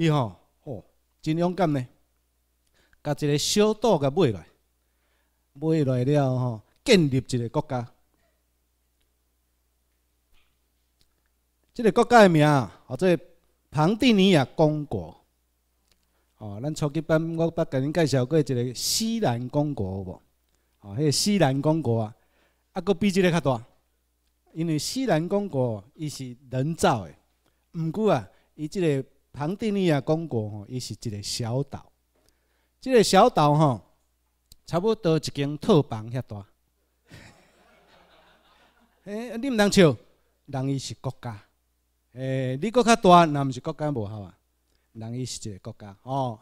伊吼，哦，真勇敢呢！甲一个小岛甲买来，买来了吼，建立一个国家。这个国家诶名，或者庞蒂尼亚公国。哦，咱初级班我捌甲您介绍过一个西南公国，有无？哦，迄个西南公国啊，啊，佫比这个较大，因为西南公国伊是人造诶。毋过啊，伊这个。庞蒂尼亚公国吼，伊是一个小岛，这个小岛吼，差不多一间套房遐大。哎，你毋通笑，人伊是国家。哎，你国较大，那毋是国家无效啊。人伊是一个国家哦，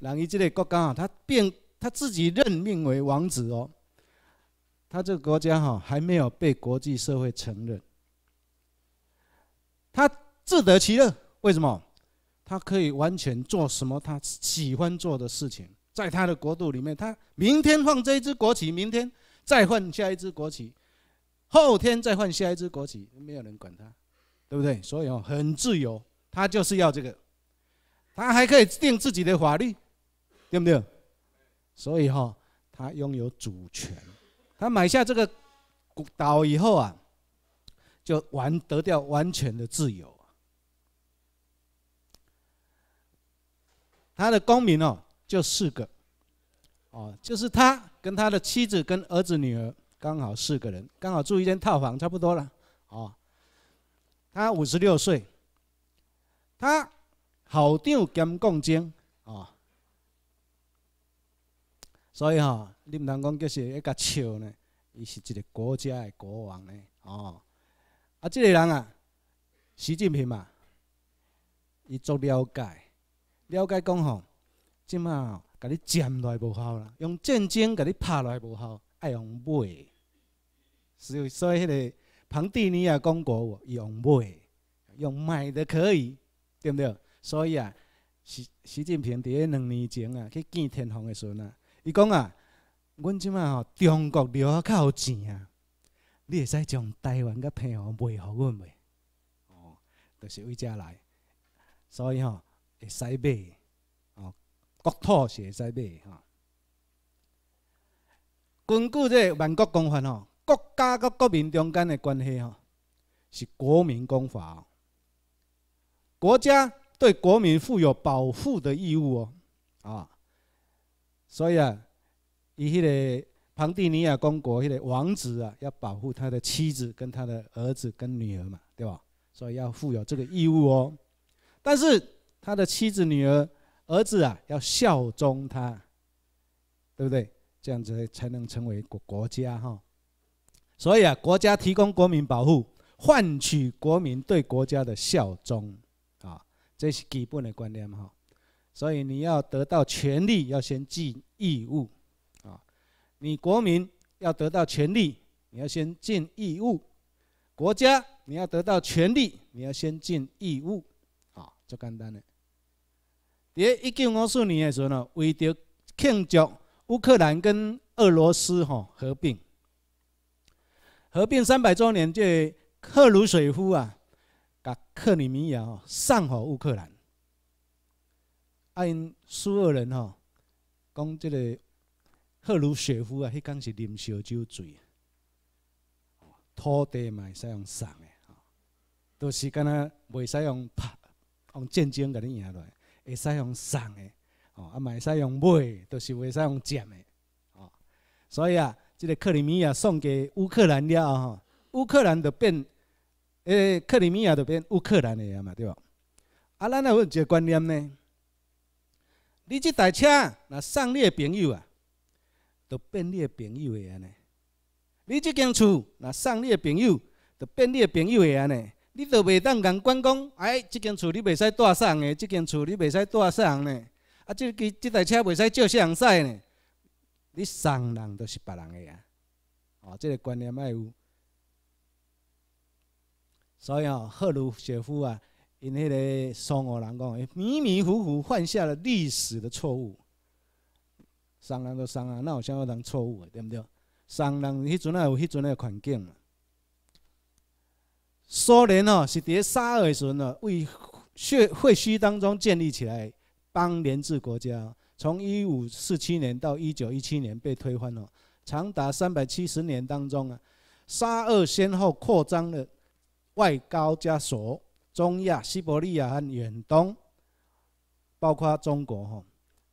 人伊这个国家吼，他变他自己任命为王子哦。他这个国家哈，还没有被国际社会承认。他自得其乐，为什么？他可以完全做什么他喜欢做的事情，在他的国度里面，他明天换这一支国旗，明天再换下一支国旗，后天再换下一支国旗，没有人管他，对不对？所以哦，很自由，他就是要这个，他还可以定自己的法律，对不对？所以哈，他拥有主权，他买下这个岛以后啊，就完得掉完全的自由。他的公民哦，就四个，哦，就是他跟他的妻子跟儿子女儿刚好四个人，刚好住一间套房，差不多了。哦，他五十六岁，他好长兼共兼哦，所以哈，你唔通讲就是一个笑呢？伊是一个国家的国王呢？哦，啊，这个人啊，习近平嘛，伊做了解。了解讲吼，即马吼，甲你占来无效啦，用战争甲你拍来无效，爱用买。所以所以迄个庞蒂尼亚公国哦，用买，用买的可以，对不对？所以啊，习习近平伫咧两年前啊，去见天皇的时阵啊，伊讲啊，阮即马吼中国了较有钱啊，你会使将台湾甲屁货卖互阮袂？哦，就是为遮来，所以吼。会使买哦，国土是会使买根据这万国公法哦，国家和国民中间的关系哦，是国民公法哦。国家对国民负有保护的义务哦，啊，所以啊，伊迄个庞蒂尼亚公国迄个王子啊，要保护他的妻子跟他的儿子跟女儿嘛，对吧？所以要负有这个义务哦。但是他的妻子、女儿、儿子啊，要效忠他，对不对？这样子才能成为国国家哈。所以啊，国家提供国民保护，换取国民对国家的效忠啊，这是基本的观念哈。所以你要得到权利，要先尽义务啊。你国民要得到权利，你要先尽义务；国家你要得到权利，你要先尽义务啊，就简单了。在一一九五四年诶时阵哦，为着庆祝乌克兰跟俄罗斯哦合并，合并三百周年，即克鲁雪夫啊，甲克里米亚哦送给乌克兰，啊因苏俄人吼讲即个克鲁雪夫啊，迄间是啉烧酒醉，土地是使用送诶，都是干呐袂使用拍用战争甲你赢落来。会使用送的，哦，啊，嘛会使用买，都是会使用占的，哦。所以啊，即个克里米亚送给乌克兰了后，哈，乌克兰就变，诶，克里米亚就变乌克兰的啊嘛，对无？啊，咱也有一个观念呢，你即台车若送你朋友啊，就变你朋友的安尼；你即间厝若送你朋友，就变你朋友的安尼。你都袂当共管讲，哎，即间厝你袂使带送的，即间厝你袂使带送呢。啊，这机这台车袂使借谁人使呢？你送人都是别人的呀。哦，这个观念爱有。所以哦，赫鲁晓夫啊，因迄个送我人讲，迷迷糊糊犯下了历史的错误。送人就送人，那有啥物于错误的，对不对？送人迄阵啊，有迄阵的环境嘛。苏联哦是伫沙俄时阵呢，为血血虚当中建立起来邦联制国家，从一五四七年到一九一七年被推翻哦，长达三百七十年当中啊，沙俄先后扩张了外高加索、中亚、西伯利亚和远东，包括中国哈，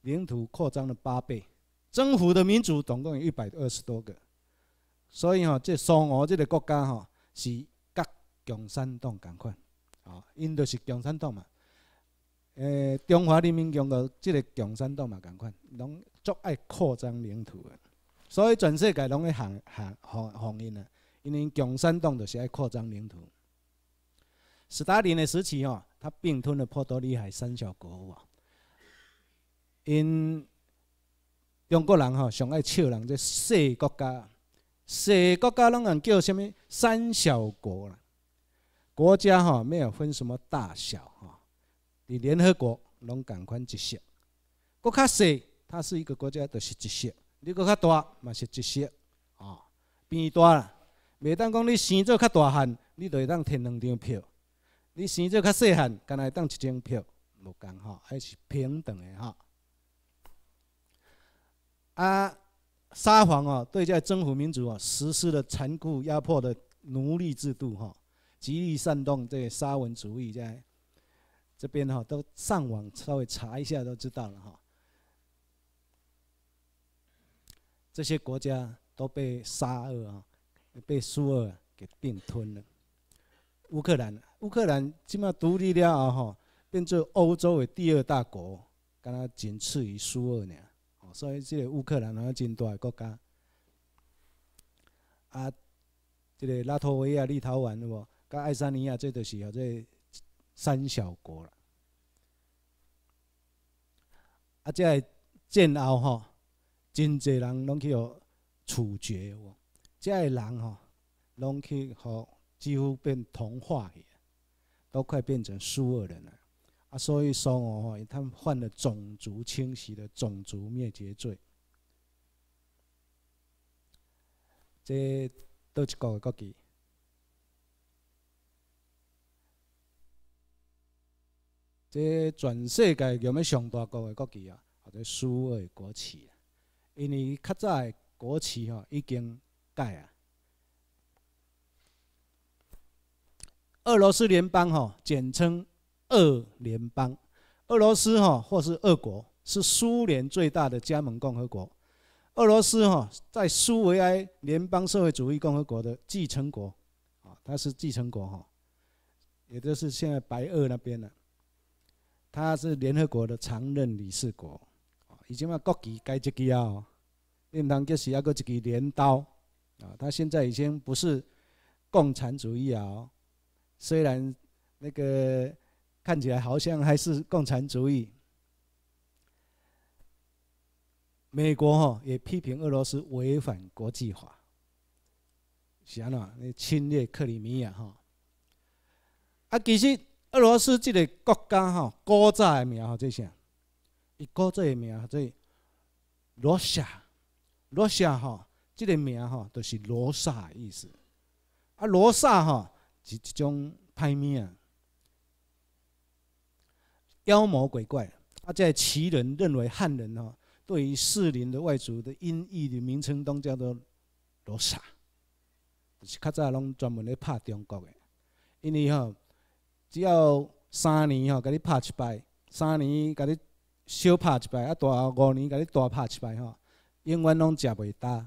领土扩张了八倍，征服的民族总共有一百二十多个，所以哦，这苏俄这个国家哈是。共产党共款，哦，因就是共产党嘛。诶，中华人民共和国即个共产党嘛，共款，拢足爱扩张领土的，所以全世界拢会行行行行因啊，因为共产党就是爱扩张领土。斯大林的时期哦，他并吞了波多利害三小国哦。因中国人吼上爱笑人即个国家，四个国家拢人叫什物三小国啦。国家哈没有分什么大小哈，你联合国拢赶快一辖，国较细，它是一个国家都是一辖；你国较大嘛是一辖啊。变大了，未当讲你生做较大汉，你就会当填两张票；你生做较细汉，干来当一张票，无共哈，还是平等的哈。啊，沙皇啊，对在征服民族啊，实施了残酷压迫的奴隶制度哈。极力煽动这个沙文主义，在这边哈都上网稍微查一下都知道了哈。这些国家都被沙俄啊、被苏俄给并吞了。乌克兰，乌克兰起码独立了啊哈，变成欧洲的第二大国，敢那仅次于苏俄尔。所以这个乌克兰啊，真大的国家。啊，这个拉脱维亚、立陶宛，不？噶爱沙尼亚，即就是哦，这三小国了。啊，这战后吼，真济人拢去互处决哦。这人吼拢去互几乎变同化去，都快变成苏俄人了。啊，所以说哦，他们犯了种族清洗的种族灭绝罪。这倒一个国家。即全世界上咩上大国的国旗啊，或者苏的国旗，因为较早的国旗吼已经改啊。俄罗斯联邦吼，简称俄联邦。俄罗斯哈或是俄国，是苏联最大的加盟共和国。俄罗斯哈在苏维埃联邦社会主义共和国的继承国，啊，它是继承国哈，也就是现在白俄那边的。他是联合国的常任理事国，已经把国旗改这个啊，变当就是要个一个镰刀啊，他现在已经不是共产主义啊，虽然那个看起来好像还是共产主义。美国哈也批评俄罗斯违反国际法，是安那侵略克里米亚哈，啊其实。俄罗斯这个国家吼，古早的名吼这啥？伊古早的名是罗萨”，罗萨吼，这个名吼就是“罗萨”的意思。啊，罗萨吼是一种歹名妖魔鬼怪。他在齐人认为汉人吼，对于士林的外族的音译的名称中叫做“罗萨”，是较早拢专门咧拍中国的，因为吼。只要三年吼，甲你拍一摆；三年甲你小拍一摆；啊，大五年甲你大拍一摆吼，永远拢食袂大。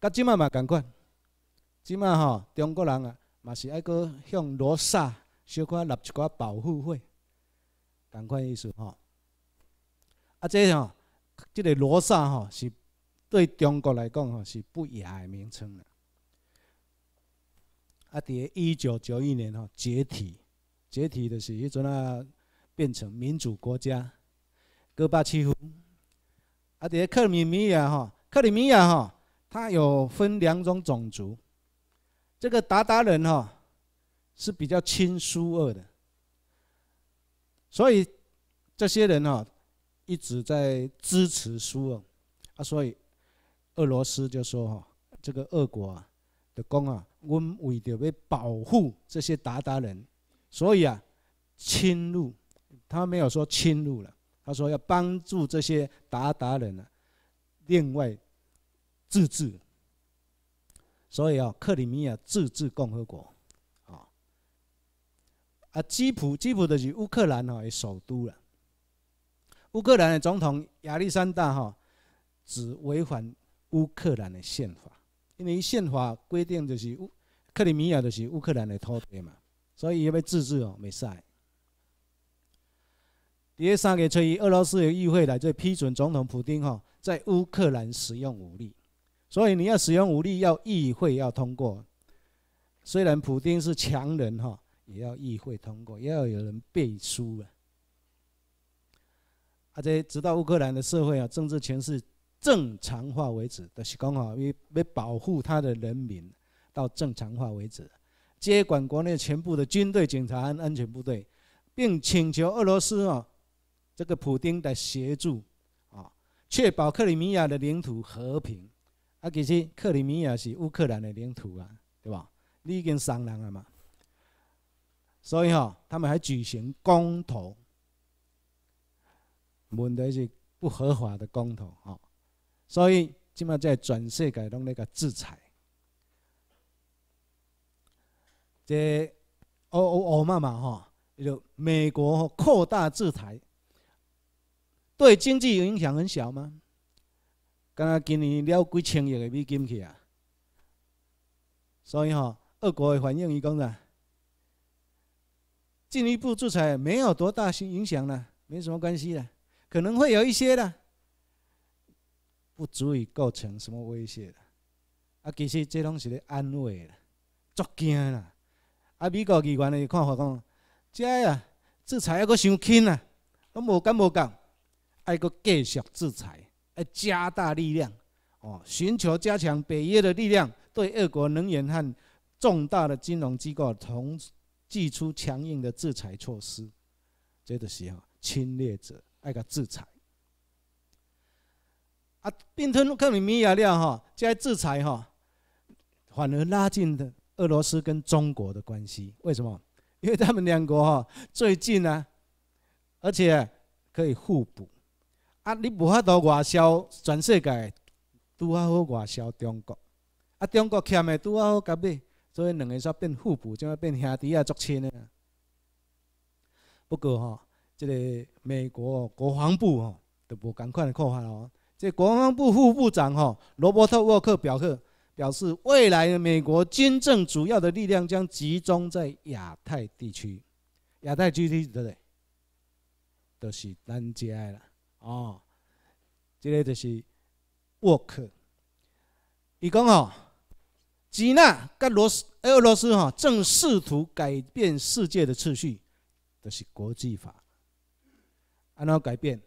甲即马嘛共款，即马吼中国人啊，嘛是爱去向罗萨小可立一寡保护费，共款意思吼。啊，这吼，即个罗萨吼，是对中国来讲吼是不雅的名称了。啊，迪一九九一年哈解体，解体的是一种啊，变成民主国家，戈巴契夫。啊，迪克里米亚哈，克里米亚哈，它有分两种种族，这个鞑靼人哈是比较亲苏俄的，所以这些人哈一直在支持苏俄，啊，所以俄罗斯就说哈，这个俄国啊。就讲啊，我们为着要保护这些鞑靼人，所以啊，侵入他没有说侵入了，他说要帮助这些鞑靼人啊，另外自治，所以啊，克里米亚自治共和国，啊，啊，基普基普的是乌克兰啊的首都了，乌克兰的总统亚历山大哈，只违反乌克兰的宪法。因为宪法规定就是克里米亚就是乌克兰的土地嘛，所以要要自治哦，没事。第三个月初，俄罗斯的议会来这批准总统普京哈在乌克兰使用武力，所以你要使用武力要议会要通过，虽然普京是强人哈，也要议会通过，也要有人背书啊。而且直到乌克兰的社会啊，政治全是。正常化为止，就是讲啊，为要保护他的人民到正常化为止，接管国内全部的军队、警察和安全部队，并请求俄罗斯啊，这个普京的协助啊，确保克里米亚的领土和平。啊，其实克里米亚是乌克兰的领土啊，对吧？你已经商量了嘛？所以哦，他们还举行公投，问题是不合法的公投哈。所以，今嘛在全世界拢那个制裁，这恶奥奥巴马吼，就美国扩大制裁，对经济影响很小吗？刚若今年了几千亿个美金去啊，所以吼，俄国的反应伊讲啦，进一步制裁没有多大性影响啦，没什么关系啦，可能会有一些啦。不足以构成什么威胁的，啊，其实这拢是咧安慰啦，作惊啦。啊，美国议员的看法讲，这啊制裁还阁伤轻啦，都无干无够，爱阁继续制裁，爱加大力量，哦，寻求加强北约的力量，对俄国能源和重大的金融机构同祭出强硬的制裁措施，这就是侵略者爱个制裁。啊，并吞克里米亚料哈，这些制裁哈，反而拉近的俄罗斯跟中国的关系。为什么？因为他们两国哈最近呢，而且可以互补。啊，你无法度外销全世界，拄啊好外销中国。啊，中国欠的拄啊好甲你，所以两个煞变互补，怎啊变兄弟啊，作亲啊。不过哈，这个美国国防部哦，都无同款的看法咯。这国防部副部长哈罗伯特·沃克表克表示，未来的美国军政主要的力量将集中在亚太地区。亚太地区对不对？都是 n j 啦，了哦，这个就是沃克。伊讲哦，吉纳跟罗斯、俄罗斯哈正试图改变世界的秩序，都是国际法，按照改变，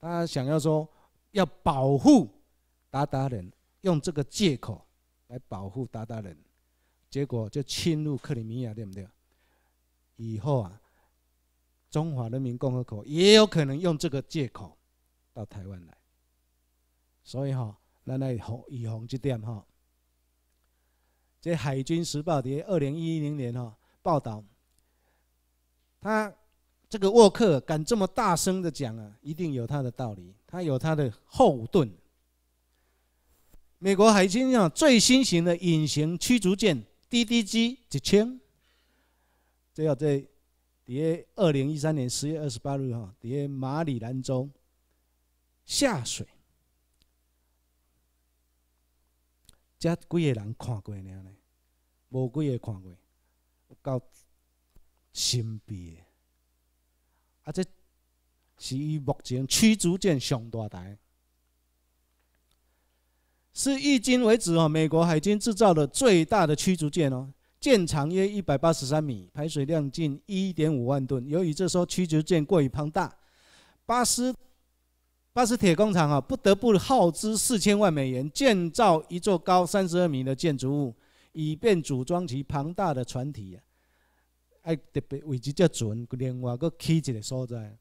他想要说。要保护鞑靼人，用这个借口来保护鞑靼人，结果就侵入克里米亚，对不对？以后啊，中华人民共和国也有可能用这个借口到台湾来。所以哈，咱来防以防这点哈。这《海军时报》的二零一零年哈报道，他。这个沃克敢这么大声的讲啊，一定有他的道理，他有他的后盾。美国海军啊，最新型的隐形驱逐舰 DDG 一千，这要在二零一三年十月二十八日啊，在马里兰州下水，只几个人看过尔呢，无几个看过，到神秘。啊，这是目前驱逐舰上大台，是迄今为止哦美国海军制造的最大的驱逐舰哦，舰长约一百八十三米，排水量近一点五万吨。由于这艘驱逐舰过于庞大，巴斯巴斯铁工厂啊，不得不耗资四千万美元建造一座高三十二米的建筑物，以便组装其庞大的船体啊。还特别为一只船，另外搁起一个所在。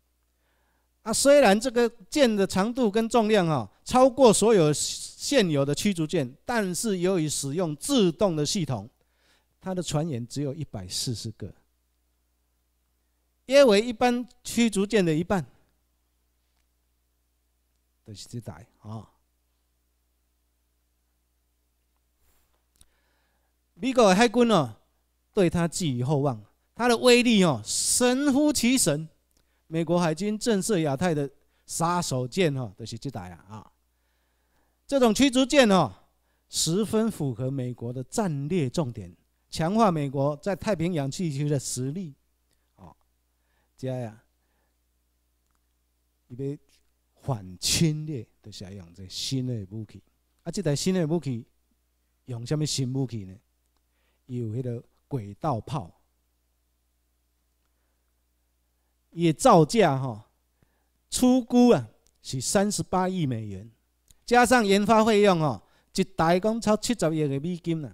啊，虽然这个舰的长度跟重量哈，超过所有现有的驱逐舰，但是由于使用自动的系统，它的船员只有一百四十个，约为一般驱逐舰的一半，的记载啊。美国海军哦，对他寄予厚望。它的威力哦，神乎其神。美国海军震慑亚太的杀手锏哦，就是这台啊啊。这种驱逐舰哦，十分符合美国的战略重点，强化美国在太平洋地区的实力哦。这呀，伊要反侵略，就是用这新的武器。啊，这台新的武器用什么新武器呢？有迄个轨道炮。也造价哈，出估啊是三十八亿美元，加上研发费用哦，一台讲超七十亿个美金呐，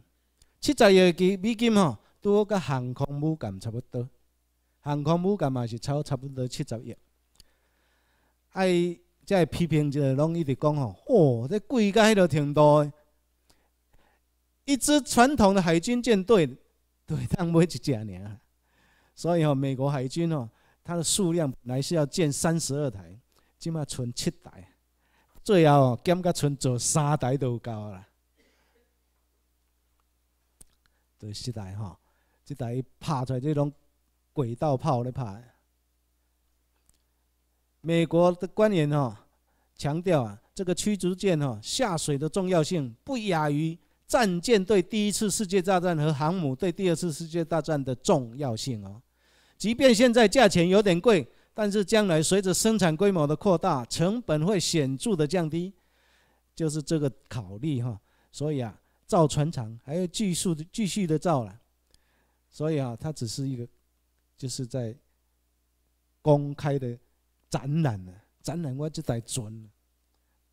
七十亿个美金哦，都个航空母舰差不多，航空母舰嘛是超差不多七十亿，还在批评者拢一直讲吼，哦，这贵到迄个程的，一支传统的海军舰队都当买一只尔，所以哦，美国海军哦。它的数量本来是要建三十二台，即马存七台，最后哦，减甲存做三台都够啦，对，十台吼，一台拍出来即种轨道炮咧拍。美国的官员吼强调啊，这个驱逐舰吼下水的重要性不亚于战舰对第一次世界大战和航母对第二次世界大战的重要性哦。即便现在价钱有点贵，但是将来随着生产规模的扩大，成本会显著的降低，就是这个考虑哈。所以啊，造船厂还要继续继续的造了。所以啊，它只是一个，就是在公开的展览了。展览我这台船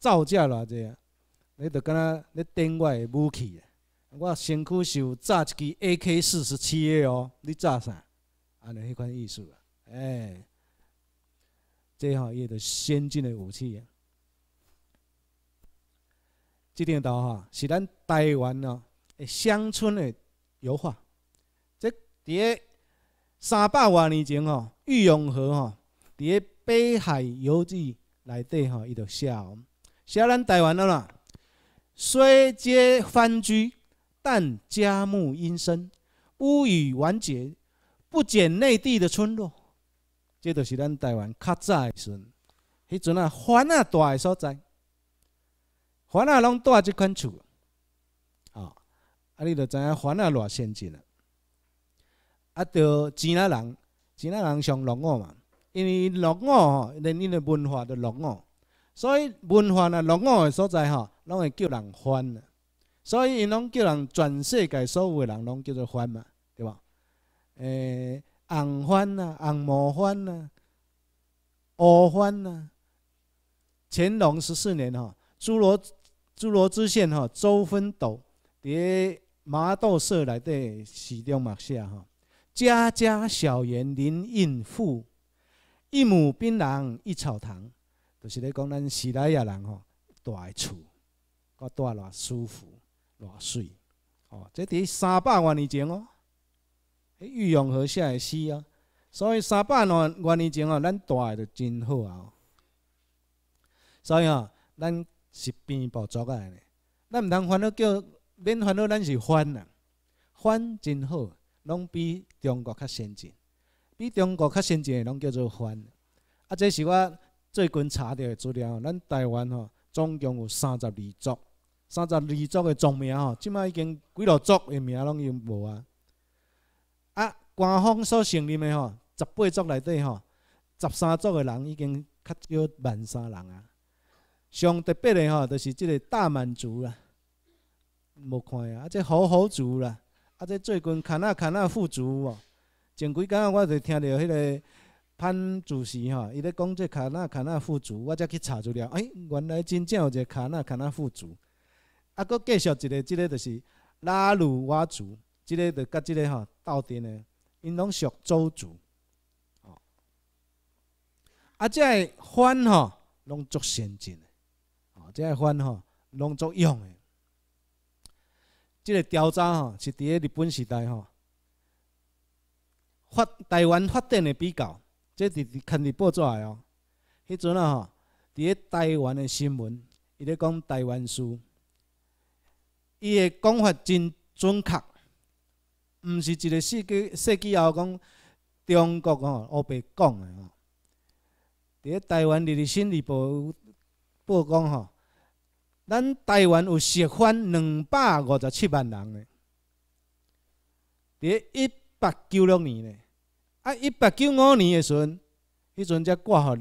造价偌济啊？你得跟他你掂我的武器？我身躯是有炸一支 AK 四十七嘅哦，你炸啥？啊，那迄款艺术，哎，这吼伊得先进的武器。即顶头哈是咱台湾哦，乡村的油画。这伫诶三百万年前哦，玉永河吼，伫诶《北海游记》内底吼，伊条写哦，写咱台湾的啦，虽皆番居，但家木阴森，屋宇完结。不减内地的村落，这就是咱台湾较早的时阵。迄阵啊，番啊大的所在，番啊拢住即款厝，啊，啊，你著知影番啊偌先进啊。啊，著钱啊人，钱啊人上罗马嘛，因为罗马吼，恁恁的文化就罗马，所以文化呐，罗马的所在吼，拢会叫人番。所以因拢叫人，全世界所有的人拢叫做番嘛。诶，红番啊，红毛番啊，乌番啊。乾隆十四年吼，诸罗诸罗支县吼周分斗伫麻豆社内底始种麦子啊！哈，家家小园林荫覆，一亩槟榔一草堂，就是咧讲咱喜来雅人吼住诶厝，搁住偌舒服、偌水，吼！这伫三百万年前哦。玉用河下会死啊！所以三百偌元年前哦，咱住的就真好啊。所以哦，咱是边部族啊。咱毋通烦恼叫，免烦恼，咱是番啊，番真好，拢比中国较先进，比中国较先进的拢叫做番。啊，这是我最近查到的资料咱台湾哦，总共有三十二族，三十二族的族名哦，即摆已经几多族的名拢已经无啊。官方所承认的吼，十八族内底吼，十三族的人已经较叫万三人啊。上特别的吼，就是即个大满族啦，无看啊。啊，即个好豪族啦。啊，即最近卡纳卡纳富族哦，前几工我就听到迄个潘主席吼，伊咧讲即个卡纳卡纳富族，我则去查资料，哎，原来真正有一个卡纳卡纳富族。啊，阁介绍一个，即个就是拉鲁瓦族，即个就甲即个吼斗阵的。因拢属周族，哦，啊，即个番吼拢足先进，哦，即个番吼拢足用诶。即个调查吼是伫咧日本时代吼，发台湾发展诶比较，即伫伫《垦丁报》出来哦。迄阵啊吼，伫咧台湾诶新闻，伊咧讲台湾事，伊诶讲法真准确。毋是一个世纪，世纪后讲中国吼，乌白讲的吼。伫咧台湾《日日新日报》报讲吼，咱台湾有食番两百五十七万人的，咧一八九六年呢，啊一八九五年的时阵，迄阵才挂号，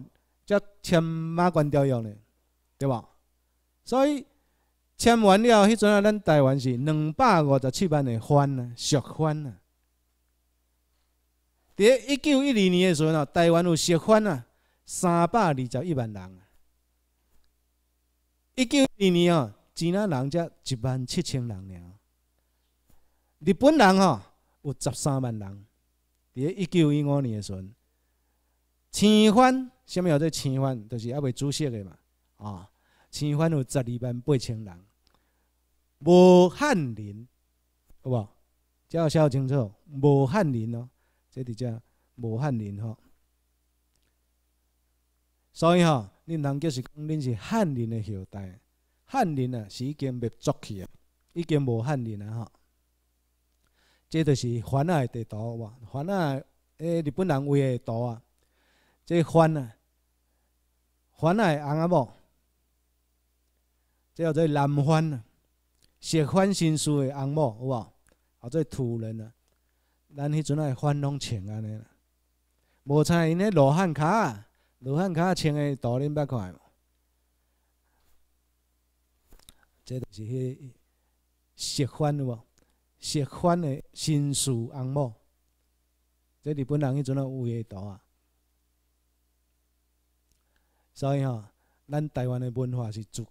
才签马关条约呢，对吧？所以。签完了迄阵啊，咱台湾是两百五十七万的番啊，俗番啊。伫一九一二年的时候台湾有俗番啊，三百二十一万人。一九二年哦，吉纳人才一万七千人尔。日本人哦，有十三万人。伫一九一五年的时候，生番什么叫做生番？就是还未注册的嘛。啊，生番有十二万八千人。无汉人，好无？只要肖清楚，无汉人咯，即地叫无汉人吼。所以吼，恁人就是讲恁是汉人的后代，汉人啊，是已经灭族去啊，已经无汉人啊吼。这就是反阿的地图哇，反阿诶日本人画的图啊，这反啊，反阿红阿无，最叫做南反啊。释梵新书的红帽有无？也做土人啊！咱迄阵爱翻拢穿安尼啦，无像因迄罗汉卡、罗汉卡穿的图恁捌看无。这就是迄释梵有无？释梵的新书红帽，这日本人迄阵啊的图啊。所以吼，咱台湾的文化是足。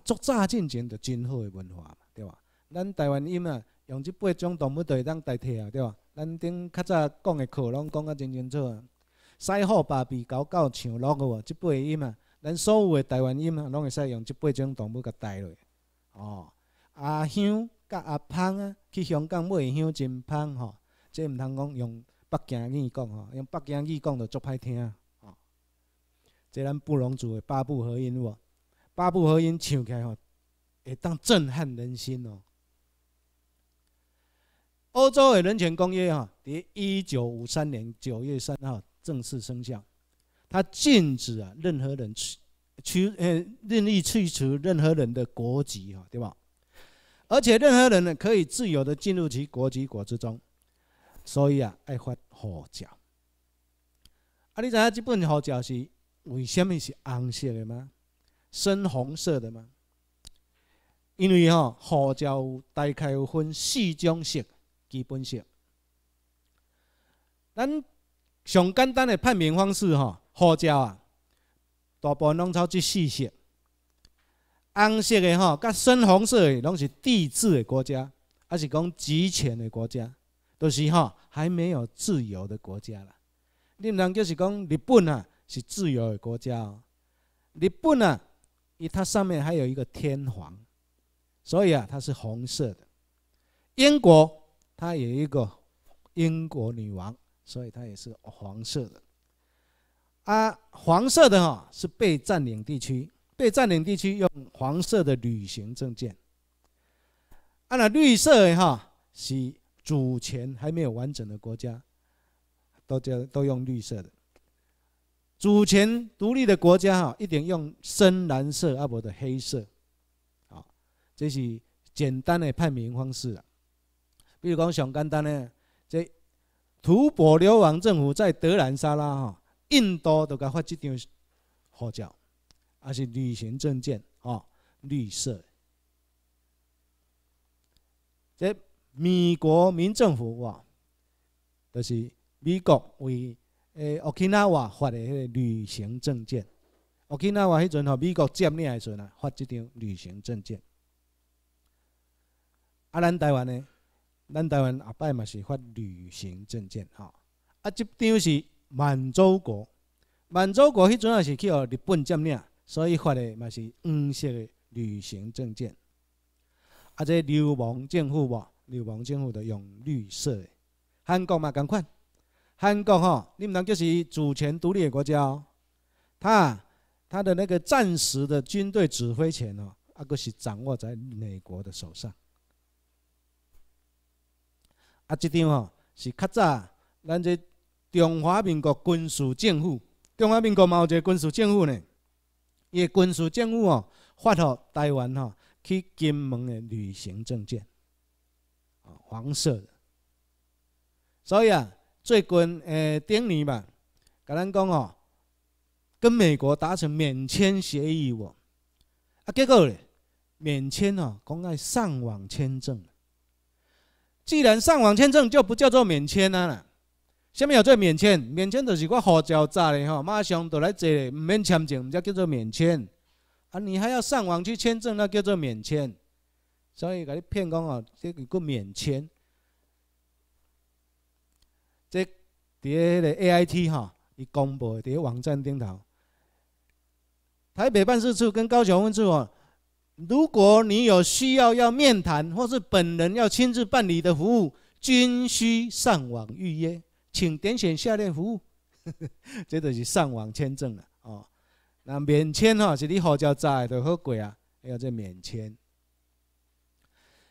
足早进前就真好诶文化嘛，对吧？咱台湾音啊，用即八种动物会当代替啊，对吧？咱顶较早讲诶课拢讲啊真清楚啊。狮虎、芭比狗狗、象、鹿个哇，即八音啊，咱所有诶台湾音啊，拢会使用即八种动物甲代落。哦，阿香甲阿芳啊，去香港买香真芳吼。即毋通讲用北京语讲吼，用北京语讲就足歹听啊。哦，咱布隆族诶八部合音哇。八部合音唱起来吼，会当震撼人心哦。欧洲的人权公约哈，在一九五三年九月三号正式生效，它禁止啊任何人去去嗯任意去除任何人的国籍哈，对吧？而且任何人呢可以自由的进入其国籍国之中，所以啊爱发护照。啊，你知影这本护照是为什么是红色的吗？深红色的嘛，因为哈护照大概有分四种色，基本色。咱上简单的判别方式哈，护照啊，大部分拢超这四色。红色的哈，甲深红色的拢是地质的国家，还是讲极权的国家，就是哈还没有自由的国家啦。你不能就是讲日本啊，是自由的国家，日本啊。一，它上面还有一个天皇，所以啊，它是红色的。英国它有一个英国女王，所以它也是黄色的。啊，黄色的哈是被占领地区，被占领地区用黄色的旅行证件。啊，绿色的哈是主权还没有完整的国家，都叫都用绿色的。主权独立的国家哈，一定用深蓝色阿伯的黑色，啊，这是简单的判明方式比如讲上简单呢，这土布流王政府在德兰沙拉哈，印度都甲发一张护照，还是旅行证件哦，绿色。这美国民政府哇，就是美国为。诶，我克兰我发的迄个旅行证件，我克兰我迄阵吼美国占领的时阵啊，发一张旅行证件。啊，咱台湾呢，咱台湾阿摆嘛是发旅行证件，吼，啊即张是满洲国，满洲国迄阵也是去互日本占领，所以发的嘛是黄色的旅行证件。啊，这流氓政府哇，流氓政府都用绿色，韩国嘛共款。韩国吼，你们党就是主权独立的国家，哦。他他的那个战时的军队指挥权哦，阿个是掌握在美国的手上。啊，这张吼是较早咱这中华民国军事政府，中华民国嘛有一个军事政府呢，伊的军事政府哦发予台湾吼去金门的旅行证件，黄色的，所以啊。最近诶，顶年吧，甲咱讲哦，跟美国达成免签协议哦，啊结果咧，免签哦，讲爱上网签证。既然上网签证就不叫做免签啦。下面有做免签，免签就是我护照在咧吼，马上就来坐，唔免签证，才叫做免签。啊，你还要上网去签证，那叫做免签。所以甲你骗讲哦，这个免签。别个 A I T 哈，伊公布在网站顶头。台北办事处跟高雄分处哦，如果你有需要要面谈或是本人要亲自办理的服务，均需上网预约，请点选下列服务。这就是上网签证了哦。那免签哦，是你护照在就好过啊，那个叫免签。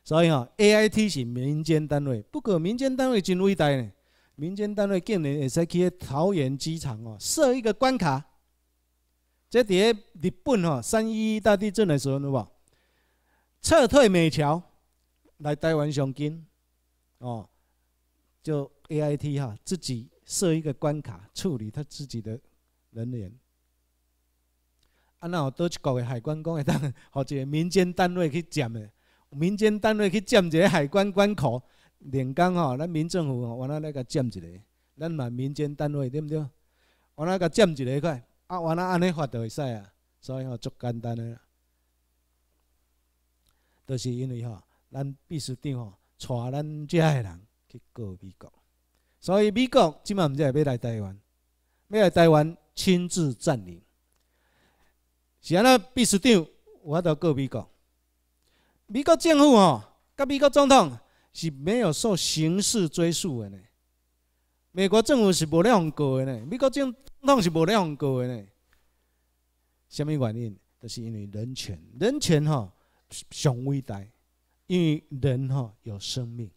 所以哦，A I T 是民间单位，不过民间单位真伟大呢。民间单位近年会使去桃园机场哦设一个关卡，这伫下日本哦三一一大地震的时候，无撤退美侨来台湾上京，哦，就 A I T 哈自己设一个关卡处理他自己的人员，啊那我都去搞个海关关员当，或 者民间单位去占的，民间单位去占一个海关关口。连公吼，咱民政府吼，原来来个占一个，咱嘛民间单位对不对？原来个占一个块，啊，原来安尼发就会使啊。所以吼，足简单嘞，都是因为吼，咱秘书长吼，带咱家个人去告美国，所以美国今嘛唔知要来台湾，要来台湾亲自占领，是安那秘书长我到告美国，美国政府吼，甲美国总统。是没有受刑事追诉的呢。美国政府是无了放过的呢。美国政统是无了放过的呢。什么原因就是因为人权，人权哈雄伟大，因为人哈有生命，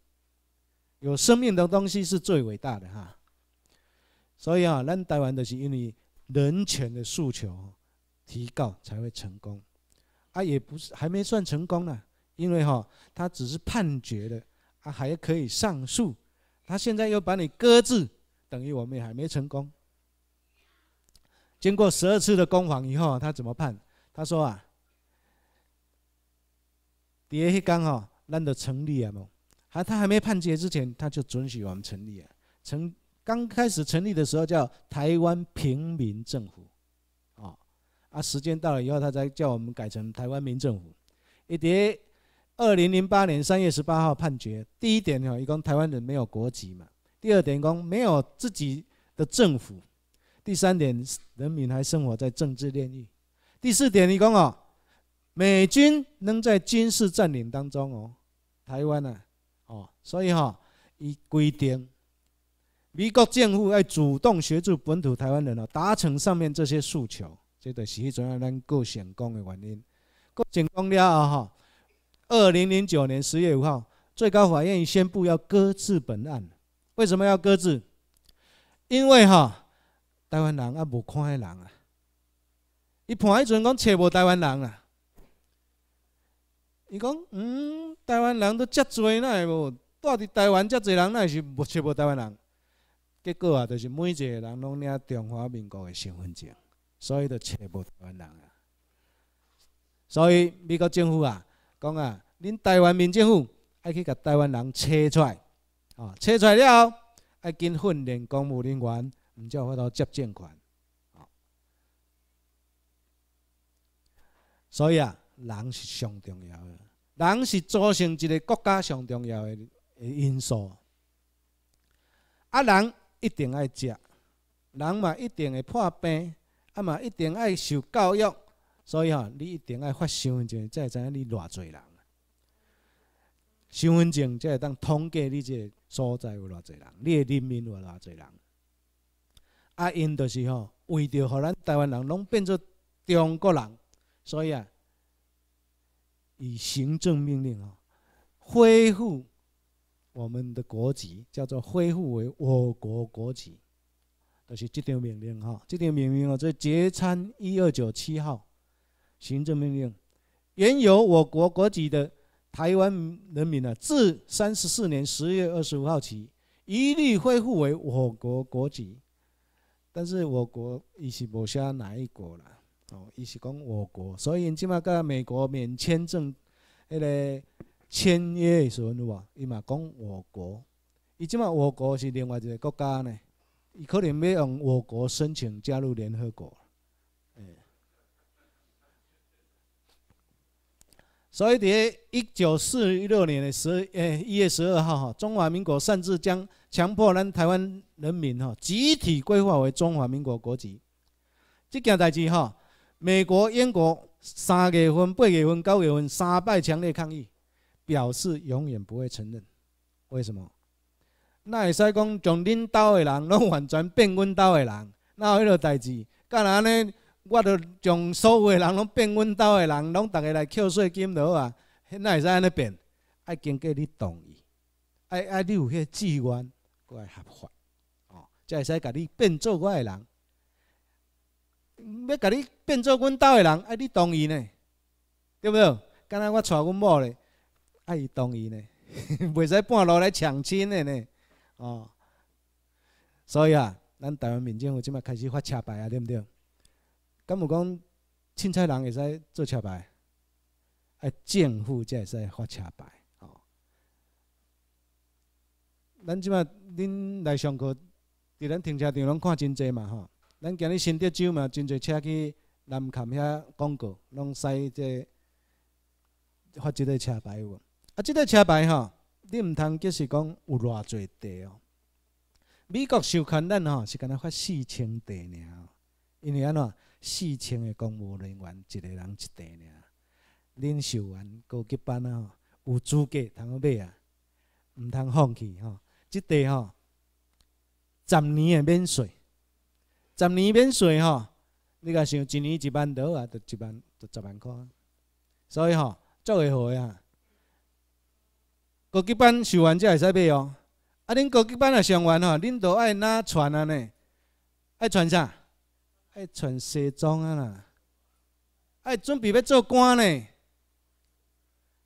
有生命的东西是最伟大的哈。所以啊，咱台湾就是因为人权的诉求提高才会成功。啊，也不是还没算成功呢，因为哈他只是判决的。他还可以上诉，他现在又把你搁置，等于我们也还没成功。经过十二次的攻防以后，他怎么判？他说啊，第一，刚港哦，难得成立啊，某还他还没判决之前，他就准许我们成立啊。成刚开始成立的时候叫台湾平民政府，哦啊，时间到了以后，他才叫我们改成台湾民政府，一叠二零零八年三月十八号判决，第一点哈，你讲台湾人没有国籍嘛；第二点，伊讲没有自己的政府；第三点，人民还生活在政治炼狱；第四点，你讲哦，美军能在军事占领当中哦，台湾啊，哦，所以哈，一规定美国政府要主动协助本土台湾人哦，达成上面这些诉求，这个是迄种要咱够成功的原因，够成功了啊哈。二零零九年十月五号，最高法院宣布要搁置本案。为什么要搁置？因为哈，台湾人啊无看人啊。伊判迄阵讲找无台湾人啊，伊讲嗯，台湾人都遮侪那会无，住伫台湾遮侪人那会是无找无台湾人。结果啊，就是每一个人拢领中华民国的身份证，所以就找无台湾人啊。所以美国政府啊。讲啊，恁台湾民政府爱去甲台湾人抽出来，哦，抽出来了爱跟训练公务人员，唔叫发到接见权。所以啊，人是上重要的，人是组成一个国家上重要的因素。啊，人一定爱食，人嘛一定会破病，啊嘛一定爱受教育。所以哈，你一定爱发身份证，才会知影你偌侪人。身份证才会当统计你这所在有偌侪人，你的人民有偌侪人。啊，因就是吼，为着让咱台湾人拢变作中国人，所以啊，以行政命令哦，恢复我们的国籍，叫做恢复为我国国籍，就是这条命令哦，这条命令哦，这决参一二九七号。行政命令，原有我国国籍的台湾人民呢，自三十四年十月二十五号起，一律恢复为我国国籍。但是我国已是无下哪一国了哦，已是讲我国，所以即马跟美国免签证迄个签约时，话伊嘛讲我国，伊即马我国是另外一个国家呢，伊可能要用我国申请加入联合国。所以，在一九四六年的十二，呃，一月十二号，哈，中华民国甚至将强迫南台湾人民，哈，集体归化为中华民国国籍。这件代志，哈，美国、英国三月份、八月份、九月份三摆强烈抗议，表示永远不会承认。为什么？那会使讲从恁岛的人，拢完全变阮岛的人，那迄个代志，干那呢？我著将所有诶人拢变阮兜诶人，拢逐个来扣税金落啊，现在会使安尼变，爱经过你同意，爱爱你有迄个愿，源，我合法，哦，才会使甲你变做我诶人。要甲你变做阮兜诶人，哎，你同意呢？对不对？敢若我娶阮某咧，哎，伊同意呢，袂使半路来抢亲诶呢，哦。所以啊，咱台湾民众有即摆开始发车牌啊，对毋对？敢有讲，凊彩人会使做车牌，啊，政府才会使发车牌。吼，咱即马恁来上课，伫咱停车场拢看真济嘛，吼。咱今日新德州嘛，真济车去南崁遐广告，拢使即发即个车牌。有无？啊，即个车牌哈，你毋通即是讲有偌侪地哦。美国授权咱吼是干呐发四千地尔，因为安怎？四千个公务人员，一个人一台尔。领受员高级班啊，有资格通去买啊，毋通放弃吼。即块吼，十年的免税，十年免税吼，你甲想一年一万刀啊，就一万，就十万块。所以吼，做会好啊。高级班受完才会使买哦。啊，恁高级班啊上完吼，恁都爱哪传啊？呢？爱传啥？爱穿西装啊啦！爱准备要做官呢，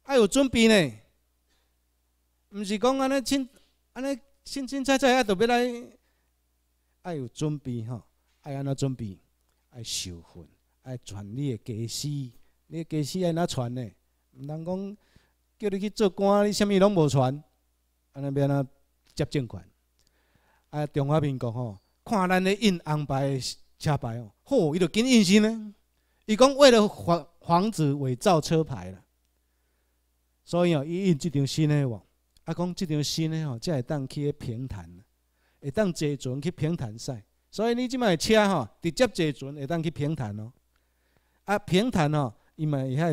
爱有准备呢。毋是讲安尼清安尼清清彩彩啊，著欲来爱有准备吼，爱安怎准备？爱受训，爱传你的家私，你的家私爱哪传呢？毋通讲叫你去做官，你啥物拢无传，安尼变怎接政权？啊，中华民国吼，看咱个印安排。车牌哦，好，伊就紧印信呢。伊讲为了防防止伪造车牌啦，所以哦，伊印这张新呢，哦，啊，讲这张新呢哦，才会当去平潭，会当坐船去平潭晒。所以你即卖车吼，直接坐船会当去平潭哦。啊，平潭哦，伊咪以下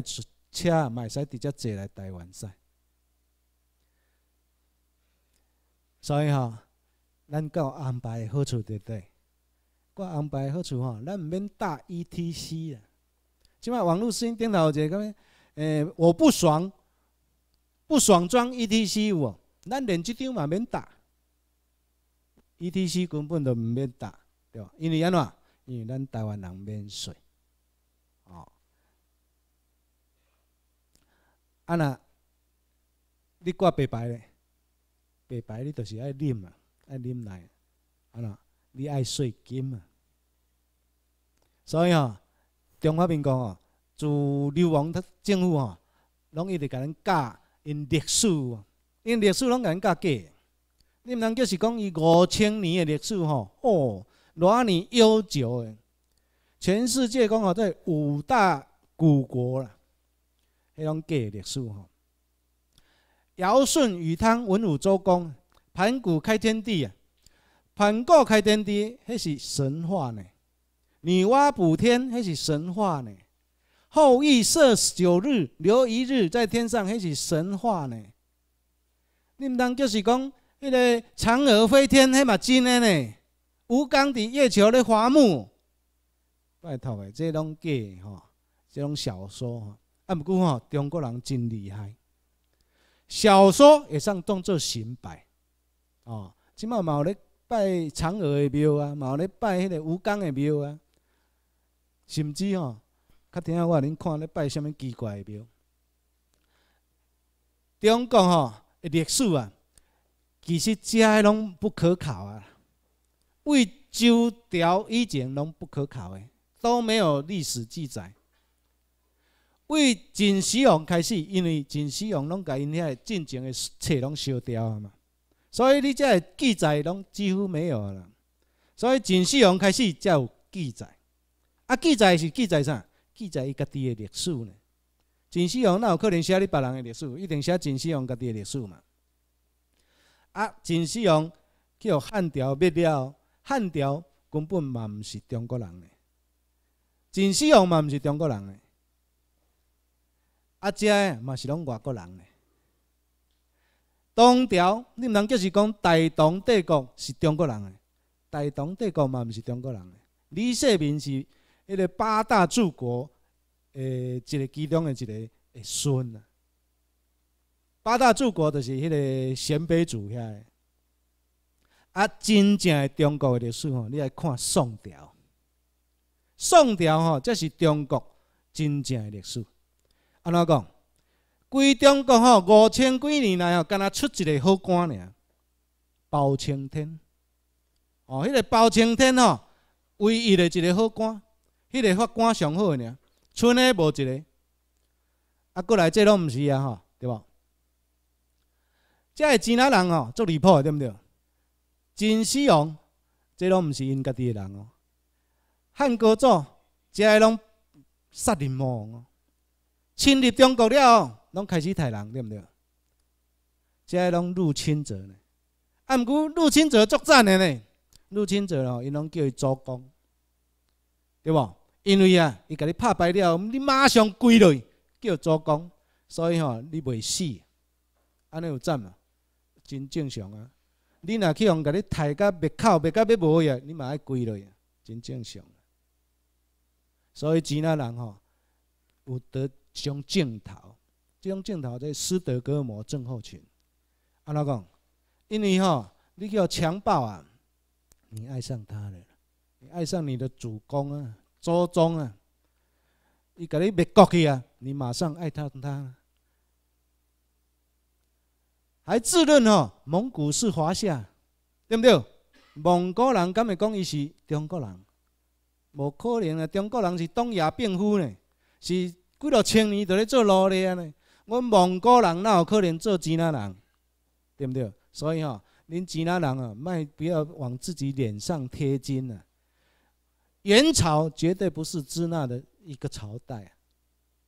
车会使直接坐来台湾晒。所以吼咱够安排好处不对？我安排好处吼，咱毋免打 ETC 啊！即摆网络适应电脑，叫讲诶，我不爽，不爽装 ETC 有无？咱连即张嘛免打，ETC 根本都毋免打，对吧？因为安怎？因为咱台湾人免税，哦。啊那，你挂白牌咧？白牌你就是爱啉啊，爱啉奶。啊那，你爱税金啊？所以啊，中华民国哦，自六王政府哦，拢一直给人教因历史，因历史拢给人教过。你毋通叫是讲伊五千年的历史吼，哦，偌年悠久的。全世界讲吼，这五大古国啦，迄种改历史吼。尧舜禹汤文武周公，盘古开天地啊！盘古开天地，迄是神话呢。女娲补天还是神话呢？后羿射九日留一日在天上还是神话呢？恁当就是讲迄个嫦娥飞天迄嘛真诶呢？吴刚伫月球咧伐木。拜托诶，这拢假吼，这拢小说吼。啊不过吼，中国人真厉害，小说也上当做神拜。哦，即嘛无咧拜嫦娥诶庙啊，无咧拜迄个吴刚诶庙啊。甚至吼，较听我恁看咧拜什物奇怪的庙？中国吼历史啊，其实遮拢不可靠啊。为周朝以前拢不可靠的，都没有历史记载。为秦始皇开始，因为秦始皇拢把因遐进前的册拢烧掉啊嘛，所以你遮记载拢几乎没有啦。所以秦始皇开始才有记载。啊！记载是记载啥？记载伊家己的历史呢？秦始皇那有可能写你别人的历史？一定写秦始皇家己的历史嘛？啊！秦始皇叫汉朝灭了，汉朝根本嘛毋是中国人个，秦始皇嘛毋是中国人个，啊，遮个嘛是拢外国人个。东条，你毋通，就是讲大唐帝国是中国人诶，大唐帝国嘛毋是中国人诶，李世民是。迄个八大柱国，诶，一个其中诶一个诶孙啊。八大柱国就是迄个鲜卑族遐。啊，真正诶中国诶历史吼，你来看宋朝。宋朝吼，这是中国真正诶历史。安怎讲？规中国吼，五千几年来吼，干若出一个好官尔，包青天。哦，迄个包青天吼，唯一诶一个好官。迄个法官上好诶，尔，剩个无一个，啊，过来这拢毋是啊，吼，对无？这下越仔人吼，足离谱，对毋对？真死荣，这拢毋是因家己诶人哦。汉高祖，这下拢杀人魔，侵略中国了，拢开始杀人，对毋对？这下拢入侵者呢？啊，毋过入侵者作战诶，呢？入侵者哦，因拢叫伊主公，对无？因为啊，伊甲你拍败了你马上归来叫主公，所以吼你袂死，安尼有赞嘛？真正常啊！你若去互甲你抬甲灭口灭甲要无去，你嘛爱归来啊！真正常。所以济仔人吼有得种镜头，种镜头在斯德哥尔摩症候群。安怎讲？因为吼你叫强暴啊，你爱上他了，你爱上你的主公啊！祖宗啊！你搞你灭国去啊！你马上爱他他。还自认吼，蒙古是华夏，对不对？蒙古人敢会讲伊是中国人？无可能啊！中国人是东亚病夫呢，是几落千年在咧做奴隶呢。阮蒙古人哪有可能做支那人？对不对？所以吼，您支那人啊，卖不要往自己脸上贴金啊。元朝绝对不是支那的一个朝代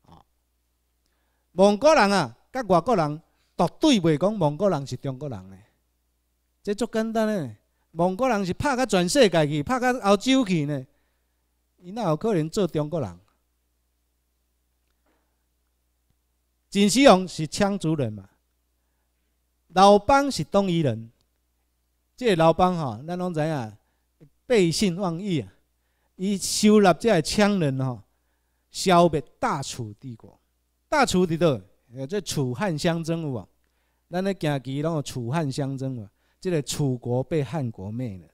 啊！啊，蒙古人啊，跟外国人绝对袂讲蒙古人是中国人诶，这足简单诶。蒙古人是拍到全世界去，拍到欧洲去呢，伊哪有可能做中国人？金熙勇是羌族人嘛，刘邦是东夷人，这老邦哈，咱拢知影背信忘义啊！伊收纳只系羌人吼，消灭大楚帝国。大楚伫倒？呃，这楚汉相争有无？咱咧讲起拢楚汉相争嘛，这个楚国被汉国灭了。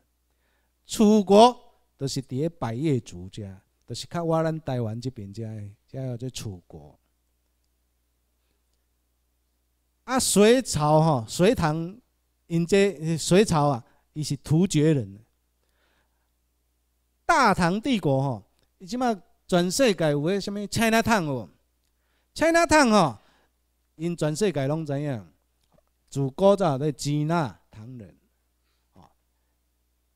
楚国都是伫咧百越族家，都是靠我咱台湾这边只遮号做楚国。啊，隋朝吼，隋唐因只隋朝啊，伊是突厥人。大唐帝国吼，伊即马全世界有 n 啥物？契那烫哦，o w n 吼，因全世界拢知影，自国早都支那唐人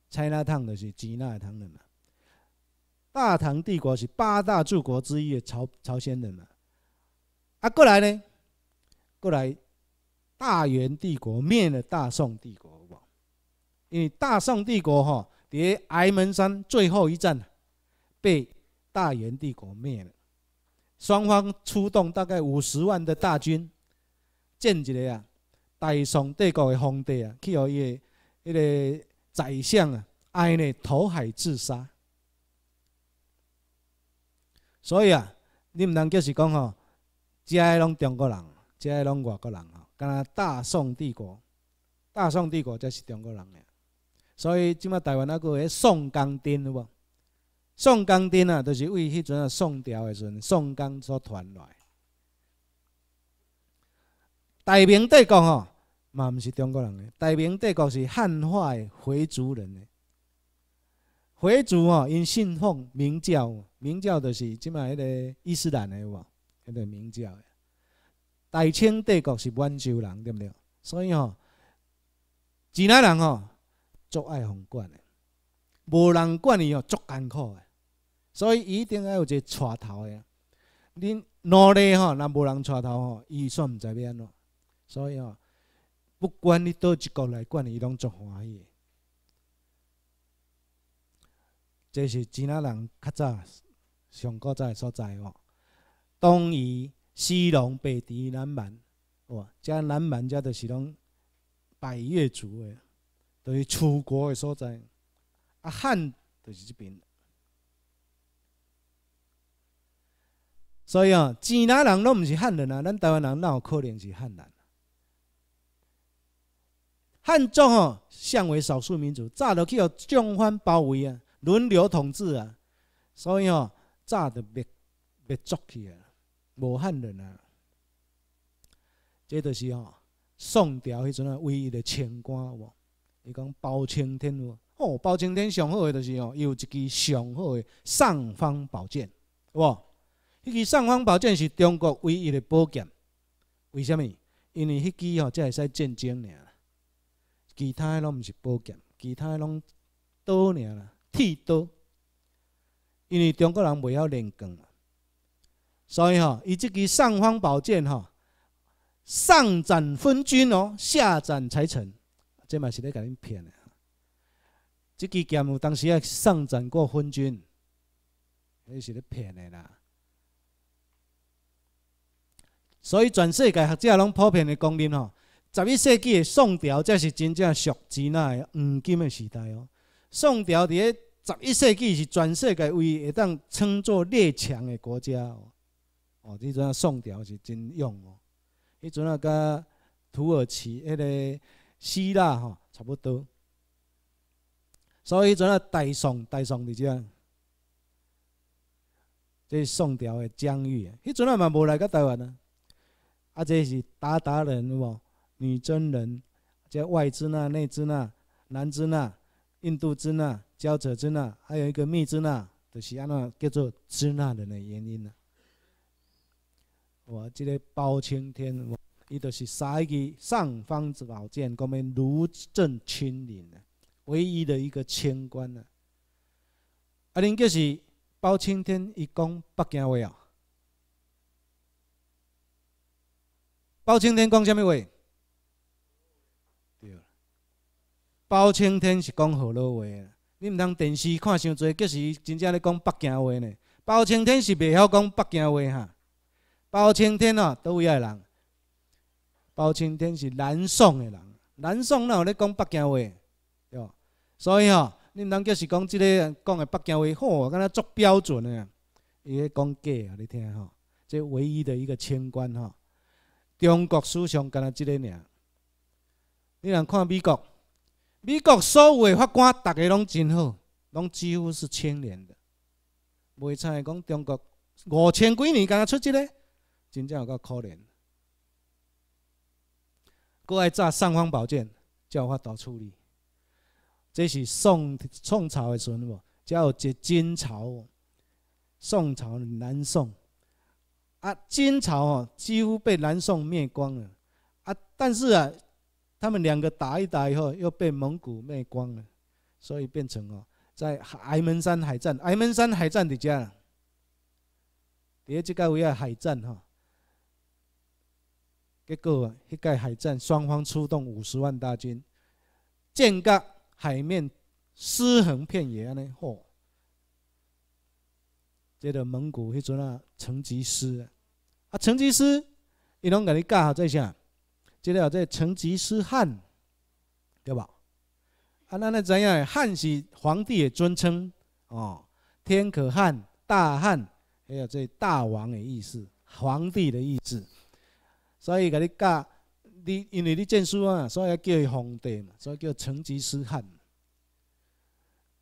，China Town 就是支那唐人呐。大唐帝国是八大柱国之一，的朝朝鲜人呐。啊，过来呢？过来，大元帝国灭了大宋帝国，因为大宋帝国吼。迭挨门山最后一战，被大元帝国灭了。双方出动大概五十万的大军，见一个啊，大宋帝国的皇帝啊，去让伊的迄个宰相啊，挨呢投海自杀。所以啊，你毋通就是讲吼，遮拢中国人，遮拢外国人吼，若大宋帝国，大宋帝国才是中国人所以即嘛台湾阿个宋江镇有无？宋江镇啊，就是为迄阵啊宋朝的时阵宋江所传来。大明帝国吼，嘛毋是中国人诶，大明帝国是汉化诶回族人诶。回族吼，因信奉明教，明教就是即嘛迄个伊斯兰诶，有无？迄个明教嘅。大清帝国是满洲人对不对？所以吼，指南人吼。足爱互管的，无人管伊哦，足艰苦的。所以一定爱有一个带头的。恁努力吼，若无人带头吼，伊算毋知要安怎。所以吼，不管你倒一个来管伊，拢足欢喜。这是吉仔人较早上古早的所在哦。东夷、西戎、北狄、南蛮，哇，遮南蛮遮就是拢百越族的。对楚国的所在，啊汉就是这边，所以啊，闽南人拢毋是汉人啊，咱台湾人哪有可能是汉人？啊？汉族哦，向为少数民族，早落去哦，中藩包围啊，轮流统治啊，所以哦，早著灭灭族去啊，无汉人啊，即著是哦，宋朝迄阵啊，唯一的牵挂哦。伊讲包青天哦，包青天上好诶，就是哦，伊有一支上好诶尚方宝剑，哇！迄支尚方宝剑是中国唯一诶宝剑，为虾米？因为迄支哦，才会使战争尔，其他诶拢毋是宝剑，其他诶拢刀尔啦，剃刀。因为中国人未晓练钢嘛，所以吼，伊即支尚方宝剑吼，上斩昏君哦，下斩财臣，即嘛是咧甲恁骗诶！即支剑有当时啊，上展过昏君，迄是咧骗诶啦。所以全世界学者拢普遍诶讲恁吼，十一世纪诶，宋朝才是真正属之诶黄金诶时代哦。宋朝伫咧十一世纪是全世界唯一会当称作列强诶国家哦。哦，迄阵啊，宋朝是真勇哦。迄阵啊，甲土耳其迄个。希腊哈，差不多，所以迄阵啊，大宋、大宋伫遮，这是宋朝的疆域，迄阵啊嘛无来个台湾啊，啊这是达达人是无女真人，即外支那、内支那、南支那、印度支那、交趾支那，还有一个密支那，就是安怎叫做支那人的原因啊。我这个包青天。伊就是在伊上方之宝剑，讲明如正清廉呐，唯一的一个清官呐。啊，恁即是包青天，伊讲北京话啊。包青天讲啥物话？对，包青天是讲河南话。你毋通电视看伤济，皆是伊真正咧讲北京话呢。包青天是袂晓讲北京话哈。包青天哦，倒位啊人？包青天是南宋的人，南宋哪有咧讲北京话？对所以吼，恁人叫是讲即个讲的北京话好，敢那足标准的，伊咧讲假，互你听吼。即唯一的一个清官吼，中国史上敢若即个尔。你若看美国，美国所有的法官，大家拢真好，拢几乎是千年的。袂采讲中国五千几年敢若出即个，真正有够可怜。过爱炸尚方宝剑，叫法度处理。这是宋宋朝的时务，只有只金朝。宋朝南宋，啊金朝哦，几乎被南宋灭光了。啊，但是啊，他们两个打一打以后，又被蒙古灭光了。所以变成哦，在海门山海战，矮门山海战的家，第咧即个位啊海战哈。一个，一届海战，双方出动五十万大军，剑个海面尸横遍野安尼，吼！这个蒙古迄阵啊，成吉思，啊，成吉思，伊拢甲你叫好在啥？即条在成吉思汗，对吧？啊，咱咧怎样？汗是皇帝的尊称哦，天可汗、大汗，还有在大王的意思，皇帝的意思。所以，甲你教你，因为你证书啊，所以叫伊皇帝嘛，所以叫成吉思汗。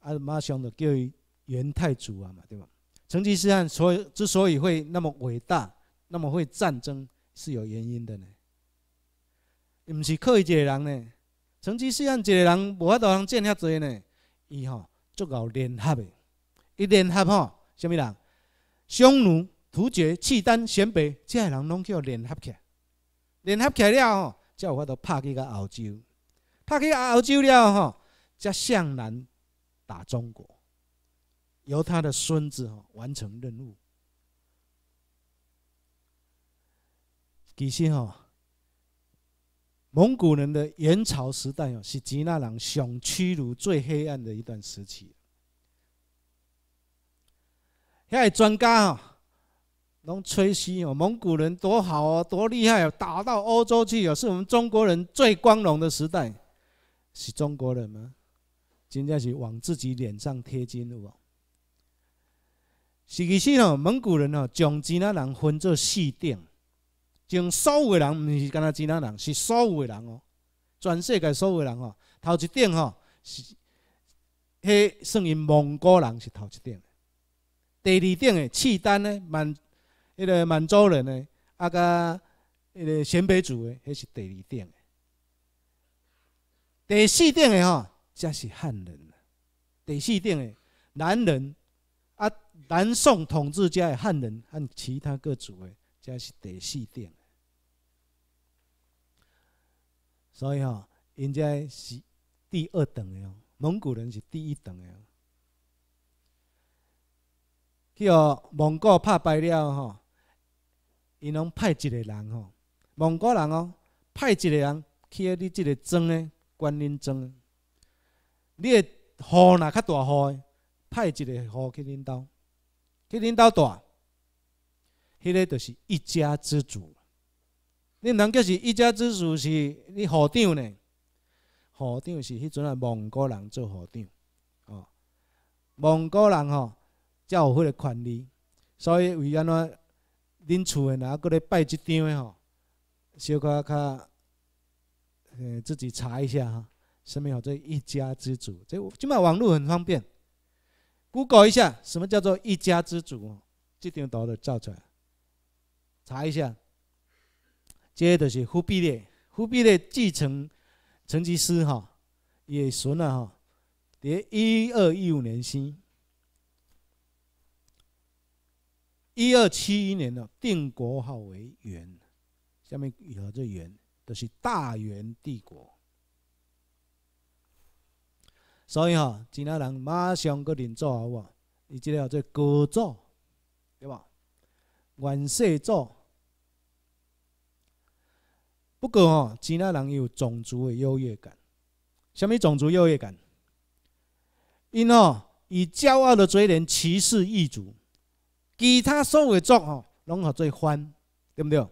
啊，马上就叫伊元太祖啊嘛，对吧？成吉思汗所以之所以会那么伟大，那么会战争，是有原因的呢。毋是靠伊一个人呢。成吉思汗一个人无法度通建遐多呢。伊吼，足够联合的，伊联合吼，啥物人？匈奴、突厥、契丹、鲜卑，这个人拢叫联合起。来。联合起来了吼，才有法子打去个澳洲，打去阿澳洲了吼，才向南打中国，由他的孙子吼完成任务。其实吼，蒙古人的元朝时代哦，是吉纳人上屈辱最黑暗的一段时期。遐个专家吼。能吹嘘哦，蒙古人多好啊，多厉害！打到欧洲去，也是我们中国人最光荣的时代。是中国人吗？真正是往自己脸上贴金哦。实际上，蒙古人哦，将这些人分做四等，将所有的人，不是干那几个人，是所有的人哦，全世界所有的人哦，头一等哦，是迄算因蒙古人是头一等，第二等的契丹呢，满迄个满洲人呢，啊甲迄个鲜卑族的，迄是第二等的。第四等的吼，才是汉人第四等的，南人，啊，南宋统治家的汉人和其他各族的，才是第四等。所以吼，因家是第二等的，蒙古人是第一等的。叫蒙古打败了吼。伊拢派一个人吼，蒙古人哦，派一个人去你即个庄咧，观音庄咧。你雨若较大雨的，派一个雨去恁兜，去恁兜大，迄个就是一家之主。恁人叫是一家之主，是你校长呢？校长是迄阵啊，蒙古人做校长，哦，蒙古人吼，才有迄个权利，所以为安怎？恁厝的哪个来拜这张的吼？小可较，嗯，自己查一下哈。什么叫这一家之主？这即卖网络很方便，Google 一下，什么叫做一家之主哦？这张图都照出来，查一下。接着是忽必烈，忽必烈继承成吉思汗，也孙了哈，在一二一五年生。一二七一年呢，定国号为元，下面有这元，都是大元帝国。所以哈，吉纳人马上个认祖啊，你知叫这高做，对吧？元世祖。不过哈，吉纳人有种族的优越感，什么种族优越感？因哦，以骄傲的嘴脸歧视异族。其他所有作吼，拢可做翻，对毋对？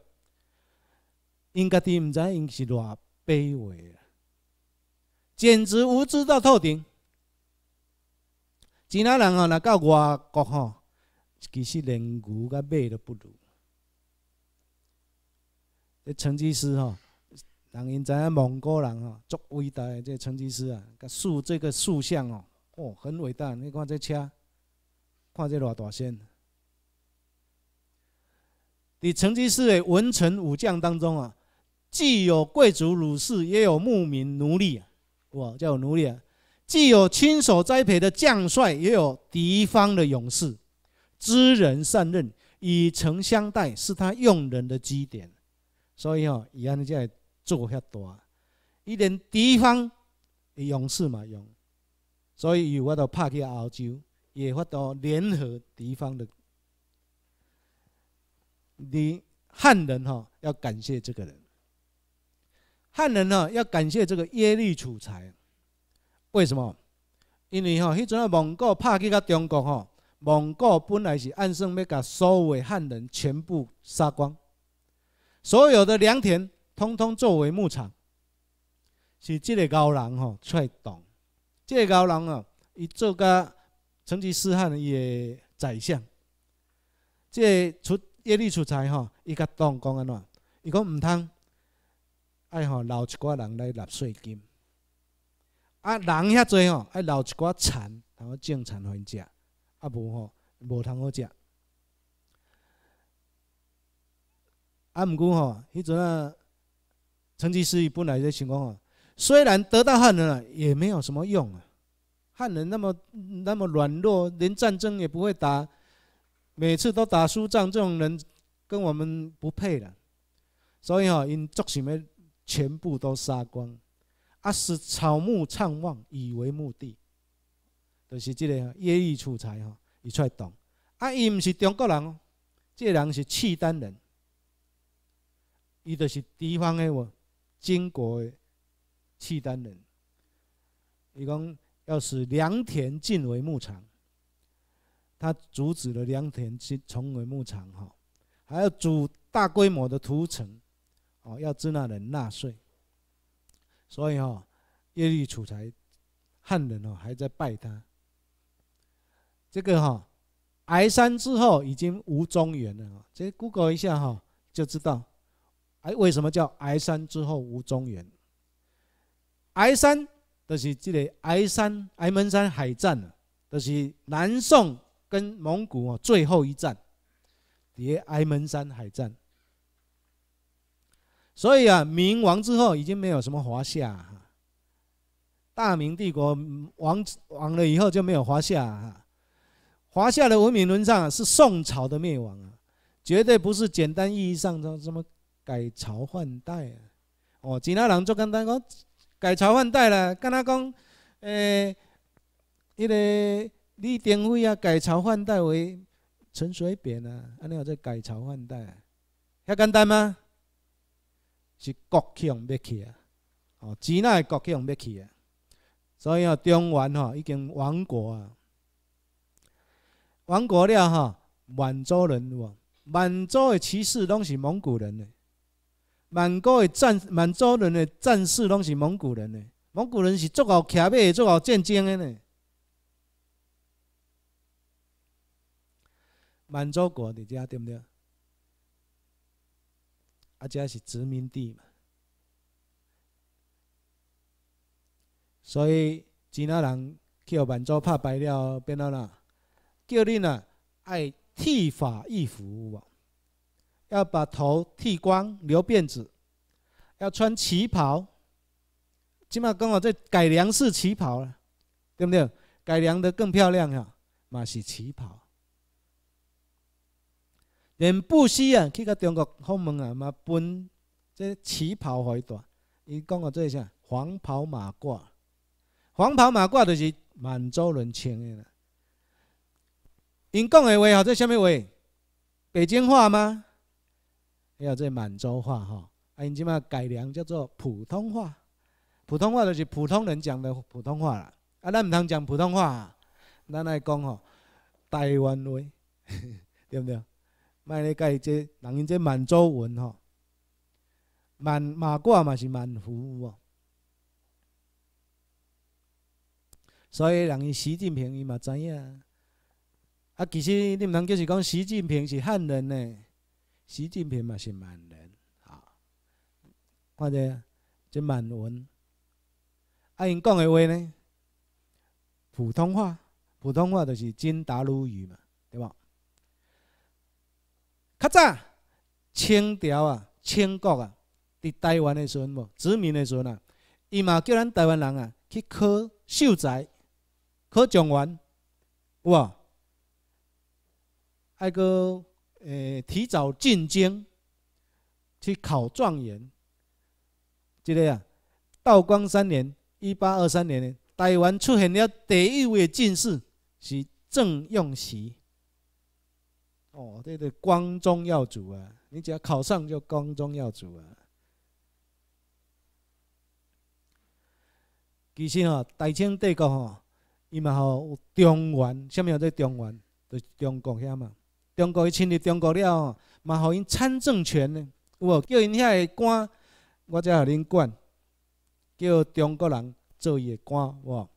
因家己毋知因是偌卑微啊，简直无知到透顶。其他人吼，若到外国吼，其实连牛甲马都不如。这成吉思吼，人因知影蒙古人吼，足伟大的这成吉思啊，甲塑这个塑像哦，哦，很伟大。你看这车，看这偌大仙。你成吉思汗文臣武将当中啊，既有贵族儒士，也有牧民奴隶，啊，哇，叫奴隶啊；既有亲手栽培的将帅，也有敌方的勇士。知人善任，以诚相待，是他用人的基点。所以哦，以安只系做遐多，伊连敌方的勇士嘛用。所以有我度拍去澳洲，也法到联合敌方的。你汉人哈要感谢这个人，汉人哈要感谢这个耶律楚材。为什么？因为哈，迄阵啊，蒙古拍起个中国哈，蒙古本来是按算要把所有汉人全部杀光，所有的良田通通作为牧场，是这个高人哈出动，这个高人啊，伊做噶成吉思汗伊个宰相，这出。竭力出差吼，伊甲党讲安怎？伊讲毋通，哎吼，留一寡人来纳税金，啊人遐济吼，爱留一寡田，好种田还食，啊无吼，无通好食。啊毋过吼，迄阵啊，成吉思汗来就情讲吼，虽然得到汉人，啊，也没有什么用啊。汉人那么那么软弱，连战争也不会打。每次都打输仗，这种人跟我们不配了。所以哈，因做什么全部都杀光，啊，使草木畅旺以为目的，就是这个越狱出财哈，一出来动。啊，伊毋是中国人哦，这个、人是契丹人，伊就是敌方的哇，金国的契丹人，伊讲要使良田尽为牧场。他阻止了良田，去成为牧场哈，还要主大规模的屠城，哦，要支那人纳税，所以哈，耶律楚材，汉人哦还在拜他。这个哈，挨山之后已经无中原了啊，这 Google 一下哈就知道，哎，为什么叫挨山之后无中原？挨山就是这个挨山挨门山海战啊，就是南宋。跟蒙古哦最后一战，喋埃门山海战，所以啊明亡之后已经没有什么华夏大明帝国亡亡了以后就没有华夏哈，华夏的文明沦丧是宋朝的灭亡啊，绝对不是简单意义上的什么改朝换代啊，哦其他人就跟他讲改朝换代了，跟他讲诶，那个。李登辉啊，改朝换代为陈水扁啊，安尼叫这改朝换代，遐简单吗？是国庆要去啊，哦，只奈国庆要去啊，所以啊，中原哈已经亡国啊，亡国了哈，满洲人满洲的骑士拢是蒙古人的，满洲的战满洲人的战士拢是蒙古人的，蒙古人是足够骑马、足够战争的呢。满洲国伫遮对不对？啊，遮是殖民地嘛。所以吉纳人去互满洲拍败了，变到哪？叫你哪爱剃发易服啊，要把头剃光，留辫子，要穿旗袍。起嘛跟我这改良式旗袍了，对不对？改良的更漂亮了嘛，是旗袍。人不西啊，去到中国访问啊，嘛分这旗袍海短。伊讲个做一黄袍马褂，黄袍马褂就是满洲人穿的啦。伊讲的话，还有做虾话？北京话吗？哎呀，这满洲话吼，啊，伊即嘛改良叫做普通话。普通话就是普通人讲的普通话啦。啊，咱唔通讲普通话，咱来讲吼台湾话，对不对？卖你解即，人因即满洲文吼，满马褂嘛是满服哦，所以人伊习近平伊嘛知影，啊，其实你唔通就是讲习近平是汉人呢，习近平嘛是满人啊，看者即满文，啊，因讲的话呢，普通话，普通话就是京达鲁语嘛，对吧？较早清朝啊，清国啊，伫台湾的时候无殖民的时候啊，伊嘛叫咱台湾人啊去考秀才、考状元，有无？还个诶提早进京去考状元，即个啊，道光三年（一八二三年）呢，台湾出现了第一位进士，是郑用锡。哦，对对，光宗耀祖啊！你只要考上，就光宗耀祖啊。其实哦，大清帝国吼，伊嘛吼有中原，什么叫在中原？在中国遐嘛。中国伊侵入中国了，嘛吼因参政权，有无？叫因遐个官，我则互恁管。叫中国人做伊个官，有无？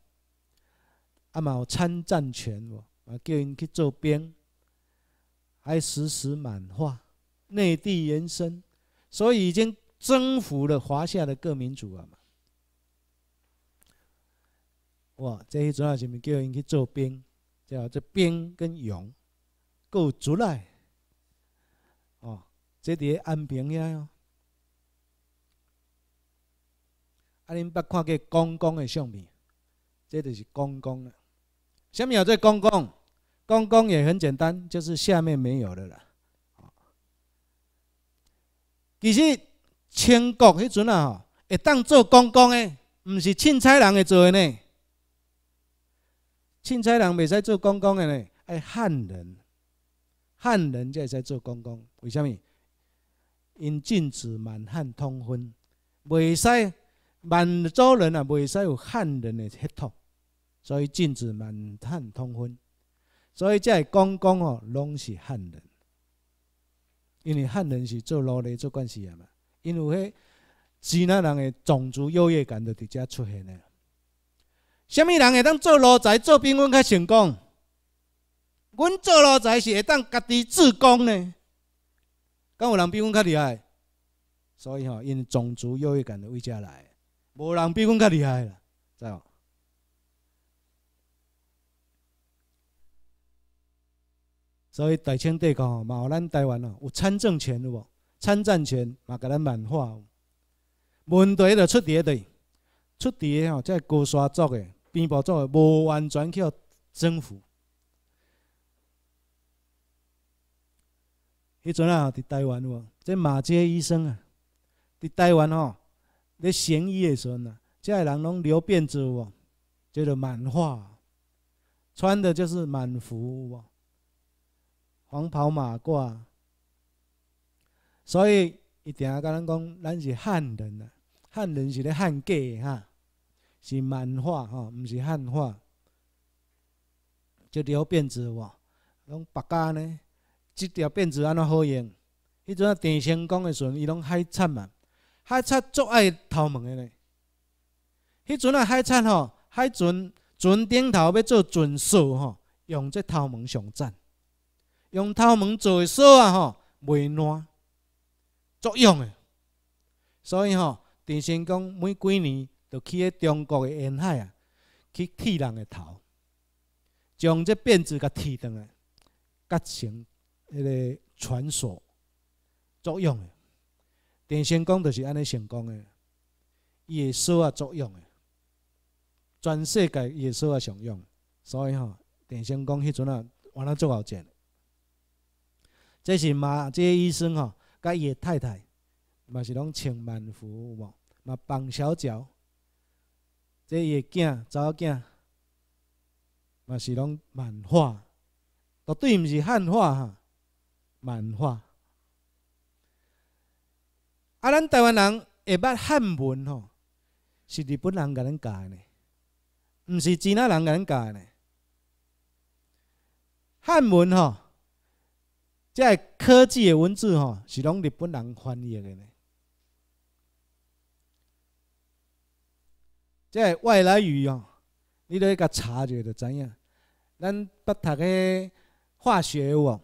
啊嘛有参战权，哇！无？啊叫因去做兵。还实时满化，内地延伸，所以已经征服了华夏的各民族啊嘛。哇，这些主啊，是咪叫人去做兵，叫做兵跟勇，够足来哦。这在安平遐哦。啊，您捌看过公公的相片，这就是公公了。虾米叫做公公？公公也很简单，就是下面没有的了。其实清国迄阵啊，会当做公公的，毋是钦差人会做的呢。钦差人袂使做公公的呢，系汉人。汉人才会使做公公。为虾米？因禁止满汉通婚，袂使满洲人啊，袂使有汉人的血统，所以禁止满汉通婚。所以即系讲讲哦，拢是汉人，因为汉人是做奴隶做惯势啊嘛。因为迄支南人的种族优越感就伫遮出现了。什物人会当做奴才、做比阮较成功？阮做奴才是会当家己自宫呢？敢有人比阮较厉害？所以吼，因种族优越感就为遮来，无人比阮较厉害啦，知无？所以大清帝国吼，嘛有咱台湾哦，有参政权有无？参战权嘛，给咱满化。问题就出伫个对，出伫个吼，即个高刷族个、边报族个，无完全去让政府。迄阵啊，伫台湾哦，即马杰医生啊，伫台湾吼，咧行医诶时阵啊，即个人拢留辫子哦，就是满化，穿的就是满服哦。黄袍马褂，所以一定啊，跟咱讲，咱是汉人啊，汉人是咧汉家哈，是漫画吼，唔是汉化。这条辫子哇，拢白家呢？这条辫子安怎好用？迄阵啊，郑成功诶时阵，伊拢海产嘛，海产最爱头毛诶呢。迄阵啊，海产吼，海船船顶头要做船索吼，用这头毛上阵。用头毛做的锁啊，吼，袂烂，作用的。所以吼，郑成功每几年就去个中国个沿海啊，去剃人的头，将这辫子甲剃断来，甲成迄个传说作用的。郑成功就是安尼成功的，伊的锁啊，作用的，全世界伊的锁啊常用。所以吼，郑成功迄阵啊，玩啊足好钱。这是嘛？这些医生吼，甲伊的太太嘛是拢穿满服，嘛绑小脚，这也镜、走镜，嘛是拢漫画，绝对毋是汉化哈，漫画。啊，咱台湾人会捌汉文吼，是日本人甲咱教的，毋是其他人甲咱教的汉文吼。这科技的文字吼，是拢日本人翻译的呢。这外来语哦，你都查一下就知影。咱不读的化学有无？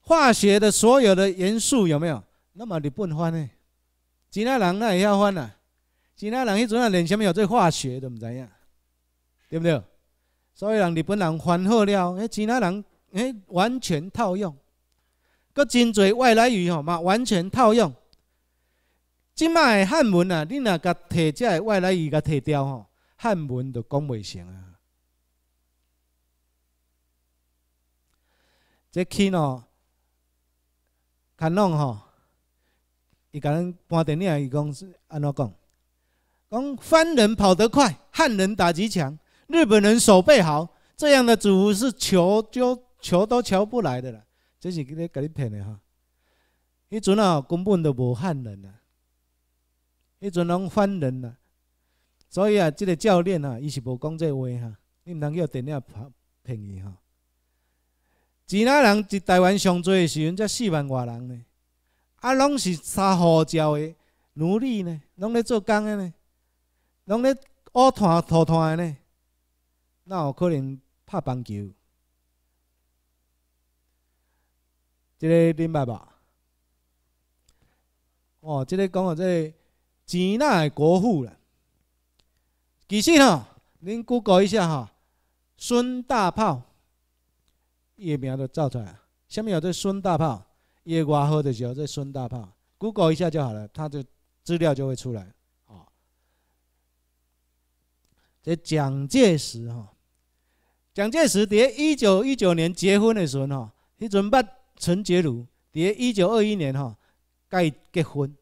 化学的所有的元素有没有？那么日本翻呢？其他人那也要翻啊？其他人迄阵要连上物有做化学都毋知影，对不对？所以让日本人翻好了，诶，其他人诶，完全套用。佫真侪外来语吼，嘛完全套用。即卖的汉文啊，你若甲摕只外来语甲摕掉吼，汉文就讲袂成啊。即起喏，看侬吼，伊甲咱搬电影，伊讲是安怎讲？讲番人跑得快，汉人打极强，日本人手背好，这样的主是瞧就瞧都瞧不来的了。这是佮你骗的哈！迄阵啊，根本就无汉人啊，迄阵拢番人啊，所以啊，这个教练啊，伊是无讲这话哈。你毋通叫电影拍骗伊哈。几啦人伫台湾上侪的时阵才四万外人呢，啊，拢是沙虎教的奴隶呢，拢咧做工的呢，拢咧乌炭托炭的呢，那有可能拍棒球？这个明白吧？哦，这个讲啊，这个钱乃国父啦。其实呢，您 Google 一下哈，孙大炮，也名都造出来。下面有这孙大炮，也我喝的时候这孙大炮，Google 一下就好了，他的资料就会出来。哦，这蒋介石哈，蒋介石在一九一九年结婚的时候哈，迄阵八。陈洁如在一九二一年哈，甲伊结婚，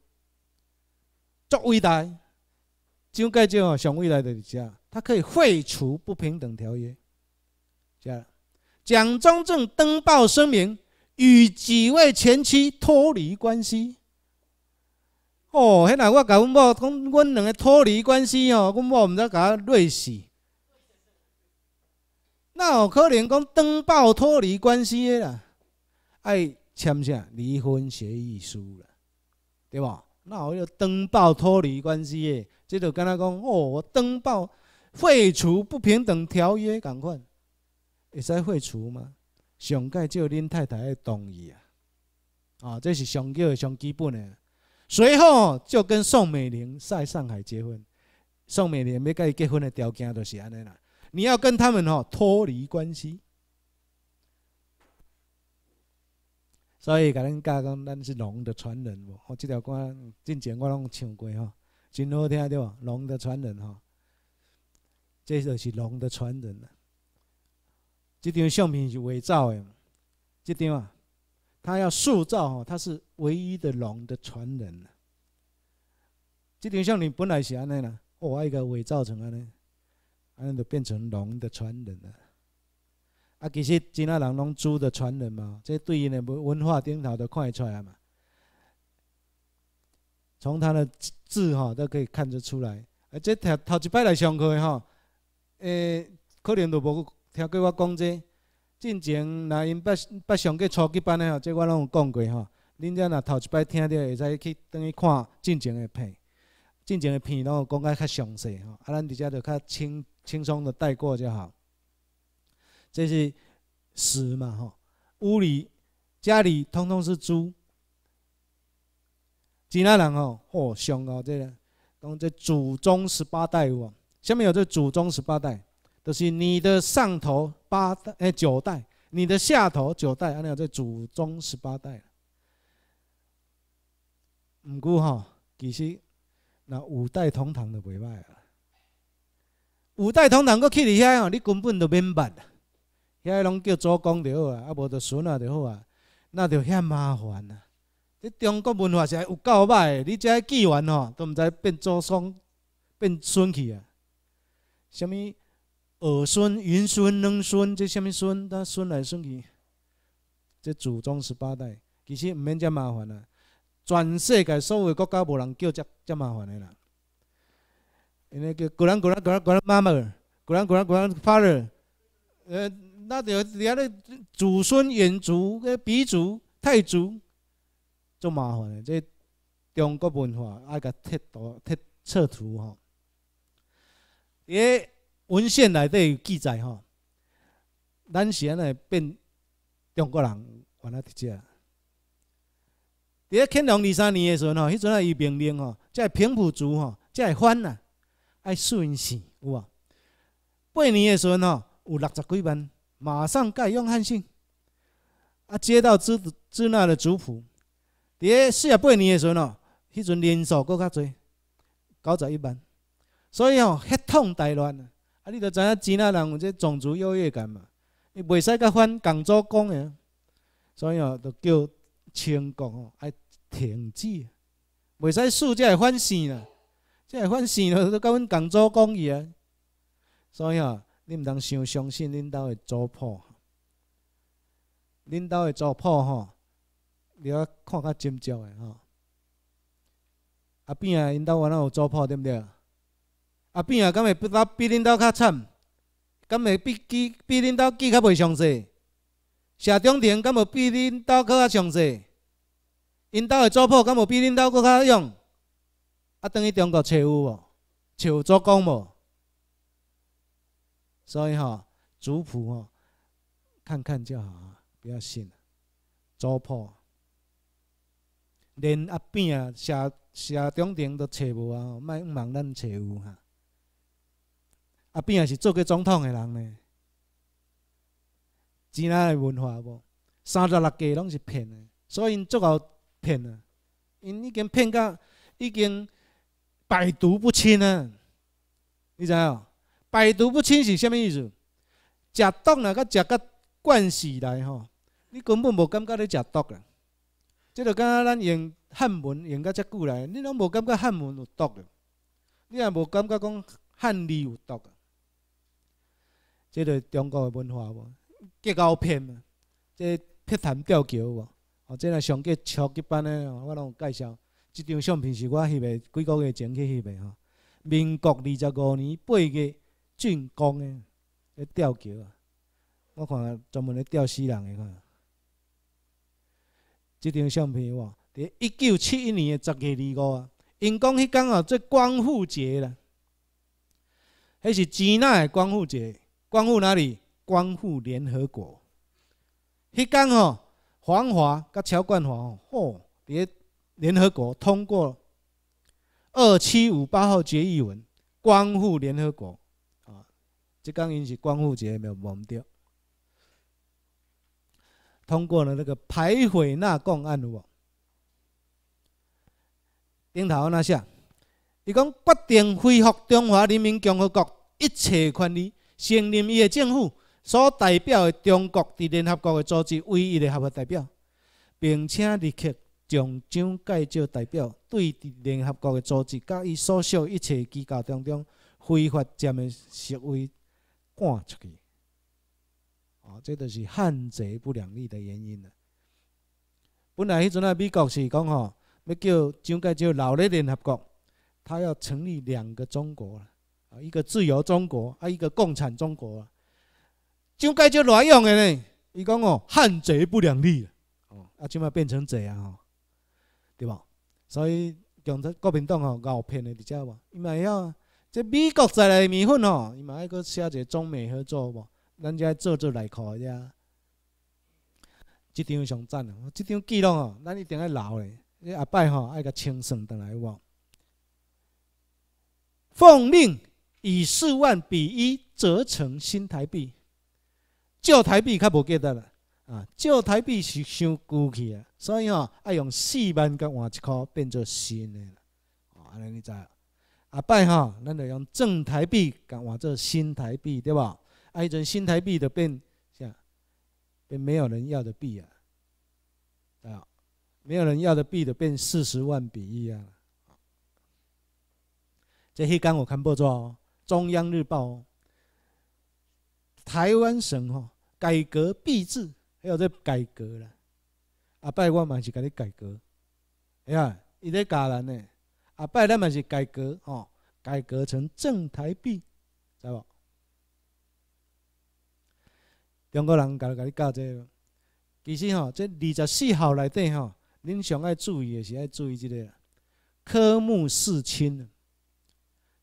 作未来，怎介怎啊？上未来的是加他可以废除不平等条约，加蒋中正登报声明与几位前妻脱离关系。哦，迄那我甲阮某讲阮两个脱离关系哦，阮某毋知甲他累死，那有可能讲登报脱离关系啦。爱签啥离婚协议书啦，对吧？那我要登报脱离关系耶，这就跟他讲哦，我登报废除不平等条约，赶快，会使废除吗？上盖就恁太太要同意啊，啊，这是上个上基本的。随后就跟宋美龄在上海结婚，宋美龄要跟伊结婚的条件就是安尼啦，你要跟他们哦脱离关系。所以，甲恁教讲，咱是龙的传人，无？我条歌，之前我拢唱过吼，真好听，对不？龙的传人，吼，这就是龙的传人呐。即张相片是伪造的，即张啊，他要塑造哦，他是唯一的龙的传人。即张相片本来是安尼啦，我一个伪造成安尼，安尼就变成龙的传人了。啊，其实真啊，人拢珠的传人嘛，这对应的文化顶头都看会出来嘛，从他的字哈都可以看得出来。啊，这头头一摆来上课的哈，诶，可能都无听过我讲者。进前那因捌捌上过初级班的吼，这我拢有讲过吼。恁遮若头一摆听着，会使去当去看进前的片，进前的片拢有讲较较详细吼，啊咱直接就较轻轻松的带过就好。这是死嘛，吼！屋里、家里通通是猪。其他人哦，或凶哦，这个，讲这祖宗十八代哦，下面有这祖宗十八代，就是你的上头八代、诶九代，你的下头九代，安尼有这祖宗十八代。唔过哈，其实那五代同堂的袂歹啊。五代同堂，我去里遐哦，你根本都办白。遐拢叫祖公就好啊，啊无就孙啊就好啊，那著遐麻烦啊！你中国文化是爱有够歹的，你遮纪元吼，都毋知变祖孙、变孙去啊？什物儿孙、云孙、孙孙，这什物孙？那孙来孙去，这祖宗十八代，其实毋免遮麻烦啊！全世界所有国家无人叫遮遮麻烦的啦。为叫 grandgrandgrandgrandmother，grandgrandgrandfather，呃。那着咧祖孙远族，个鼻族、太族，足麻烦诶。这中国文化爱甲佚图、佚册图吼。第一文献内底有记载吼，咱是安尼变中国人原来伫遮。伫咧乾隆二三年诶时阵吼，迄阵啊，伊命令吼，即平埔族吼，即会反啊，爱顺从有啊。八年诶时阵吼，有六十几万。马上改用汉姓，啊，接到支支那的族谱。个四十八年的时候哦，迄阵人数更较侪，九十一万，所以哦，血统大乱啊！啊，你都知影支那人有这种族优越感嘛？你袂使甲番广州讲嘅，所以哦，就叫清国哦，爱停止，袂使输，才会反姓啦，才会反姓咯，都甲阮广州讲去啊，所以哦。你毋通伤相信恁兜的祖谱，恁兜的祖谱吼，你要看较真照的吼。啊，变啊，因兜原来有祖谱对毋对？啊，变啊，敢会比咱比恁兜较惨？敢会比记比恁兜记较袂详细？谢忠庭敢无比恁兜搁较详细？因兜的祖谱敢无比恁兜搁较勇？啊，等于中国找有无？找有做工无？所以吼，族谱吼，看看就好啊，不要信。族谱连阿扁啊、社社长等都找无啊，莫冤枉咱找有哈。阿扁也是做过总统的人呢，几的文化无，三十六计拢是骗的，所以因足够骗啊，因已经骗到已经百毒不侵啊，你知道？百毒不侵是虾物意思？食毒啊，甲食甲惯势来吼，你根本无感觉咧食毒啦。即落敢若咱用汉文用甲遮久来，你拢无感觉汉文有毒啦，你也无感觉讲汉字有毒。啊。即落中国的文化无，结构偏，即劈坛吊桥无，哦，即个上过超级班的，我拢有介绍。一张相片是我翕的，几个月前去翕的吼，民国二十五年八月。竣工的，个吊桥啊！我看专门去吊死人的看。这张相片哇，伫一九七一年的十月二五啊，因讲迄天啊做光复节啦。迄是几耐的光复节？光复哪里？光复联合国。迄天哦，黄华甲乔冠华哦，伫联合国通过二七五八号决议文，光复联合国。浙江因是光复节没有忘掉。通过了那个排毁纳贡案的网，顶头那下，伊讲决定恢复中华人民共和国一切权利，承认伊个政府所代表的中国伫联合国个组织唯一的合法代表，并且立刻从将介绍代表对伫联合国个组织及伊所属一切机构当中非法占诶席位。赶出去！哦，这都是汉贼不两立的原因了。本来迄阵啊，美国是讲吼，要叫蒋介石老的联合国，他要成立两个中国啊，一个自由中国啊，一个共产中国蒋介石乱用样呢？伊讲哦，汉贼不两立，哦，啊，即嘛变成贼啊，吼，对吧？所以，中国国民党吼，敖骗的，你知道吧？因为要。即美国再来面粉吼，伊嘛爱搁写一个中美合作无？咱遮做做内裤呀。即张上赞哦，即张记录吼，咱一定要留诶。你下摆吼爱甲清算倒来无？奉命以四万比一折成新台币，旧台币较无记得啦。啊，旧台币是伤旧去啊，所以吼爱用四万甲换一箍变做新的啦。哦，安尼你知。阿拜哈，咱得用正台币改换做新台币，对吧？哎，阵新台币的变，变没有人要的币啊！啊，没有人要的币的变四十万比一啊！这一刚我看报纸哦，《中央日报》台湾省哦、改革币制，还有在改革啦。阿拜我嘛是甲你改革，哎呀，伊在教咱呢。啊！拜，咱们是改革哦，改革成正台币，知无？中国人甲教你教这，其实哦，这二十四号内底吼，恁上爱注意的是爱注意即个科目四清。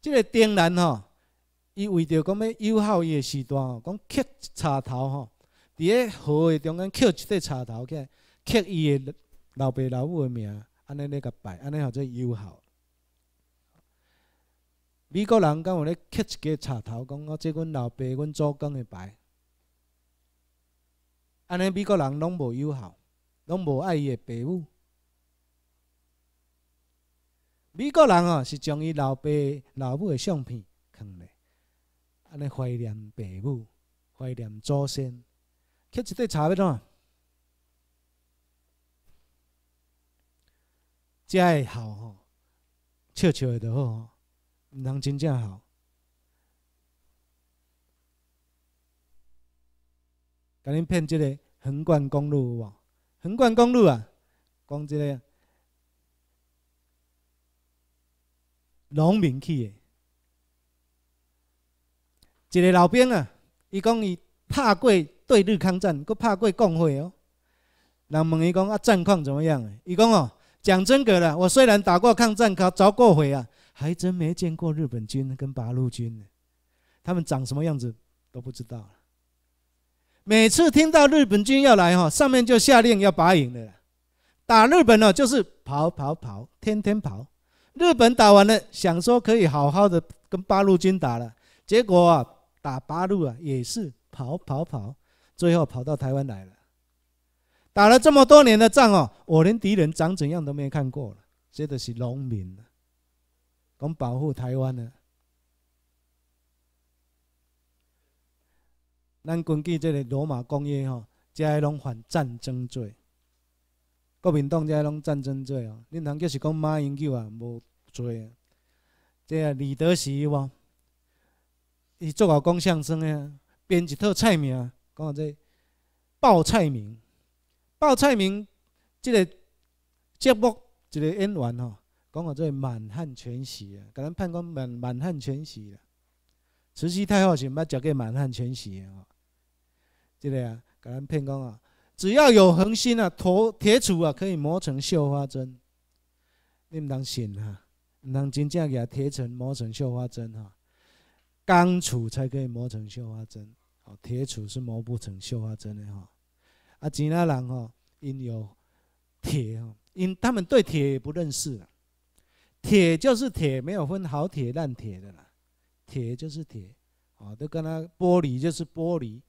即个丁兰哦，伊为着讲要有效的时段哦，讲刻插头哦，伫个号的中间刻一块插头起来，刻伊的老爸老母的名，安尼咧甲摆，安尼吼做有效。美国人敢有咧刻一个插头，讲我即阮老爸、阮祖公的牌，安尼美国人拢无友好，拢无爱伊的爸母。美国人哦，是将伊老爸、老母的相片藏咧，安尼怀念爸母，怀念祖先，刻一块插片哦，才会好吼，笑笑的好吼。唔通真正好，甲恁骗这个横贯公路网。横贯公路啊，讲这个农民去的。一个老兵啊，伊讲伊拍过对日抗战，搁拍过共匪哦。人问伊讲啊，战况怎么样？伊讲哦，讲真格啦，我虽然打过抗战，可遭过匪啊。还真没见过日本军跟八路军，他们长什么样子都不知道。每次听到日本军要来，哈，上面就下令要拔营的，打日本呢就是跑跑跑，天天跑。日本打完了，想说可以好好的跟八路军打了，结果啊，打八路啊也是跑跑跑，最后跑到台湾来了。打了这么多年的仗哦，我连敌人长怎样都没看过了，真的是农民啊。讲保护台湾的，咱根据这个罗马公约吼，这拢犯战争罪，国民党这拢战争罪哦。恁堂吉是讲马英九啊，无罪啊。这个李德喜哦，伊做阿讲相声的，编一套菜名，讲个这报菜名，报菜名这个节目一个演员吼。讲我做满汉全席，啊，可咱骗讲满满汉全席啦。慈禧太后是毋捌食过满汉全席的对即个啊？可咱骗讲啊，只要有恒心啊，头铁杵啊可以磨成绣花针。你毋当信啊？毋当真正给铁杵磨成绣花针哈？钢杵才可以磨成绣花针，哦，铁杵是磨不成绣花针的哈。啊，其他人哦，因有铁哦，因他们对铁也不认识。铁就是铁，没有分好铁、烂铁的啦。铁就是铁，啊，都跟它玻璃就是玻璃，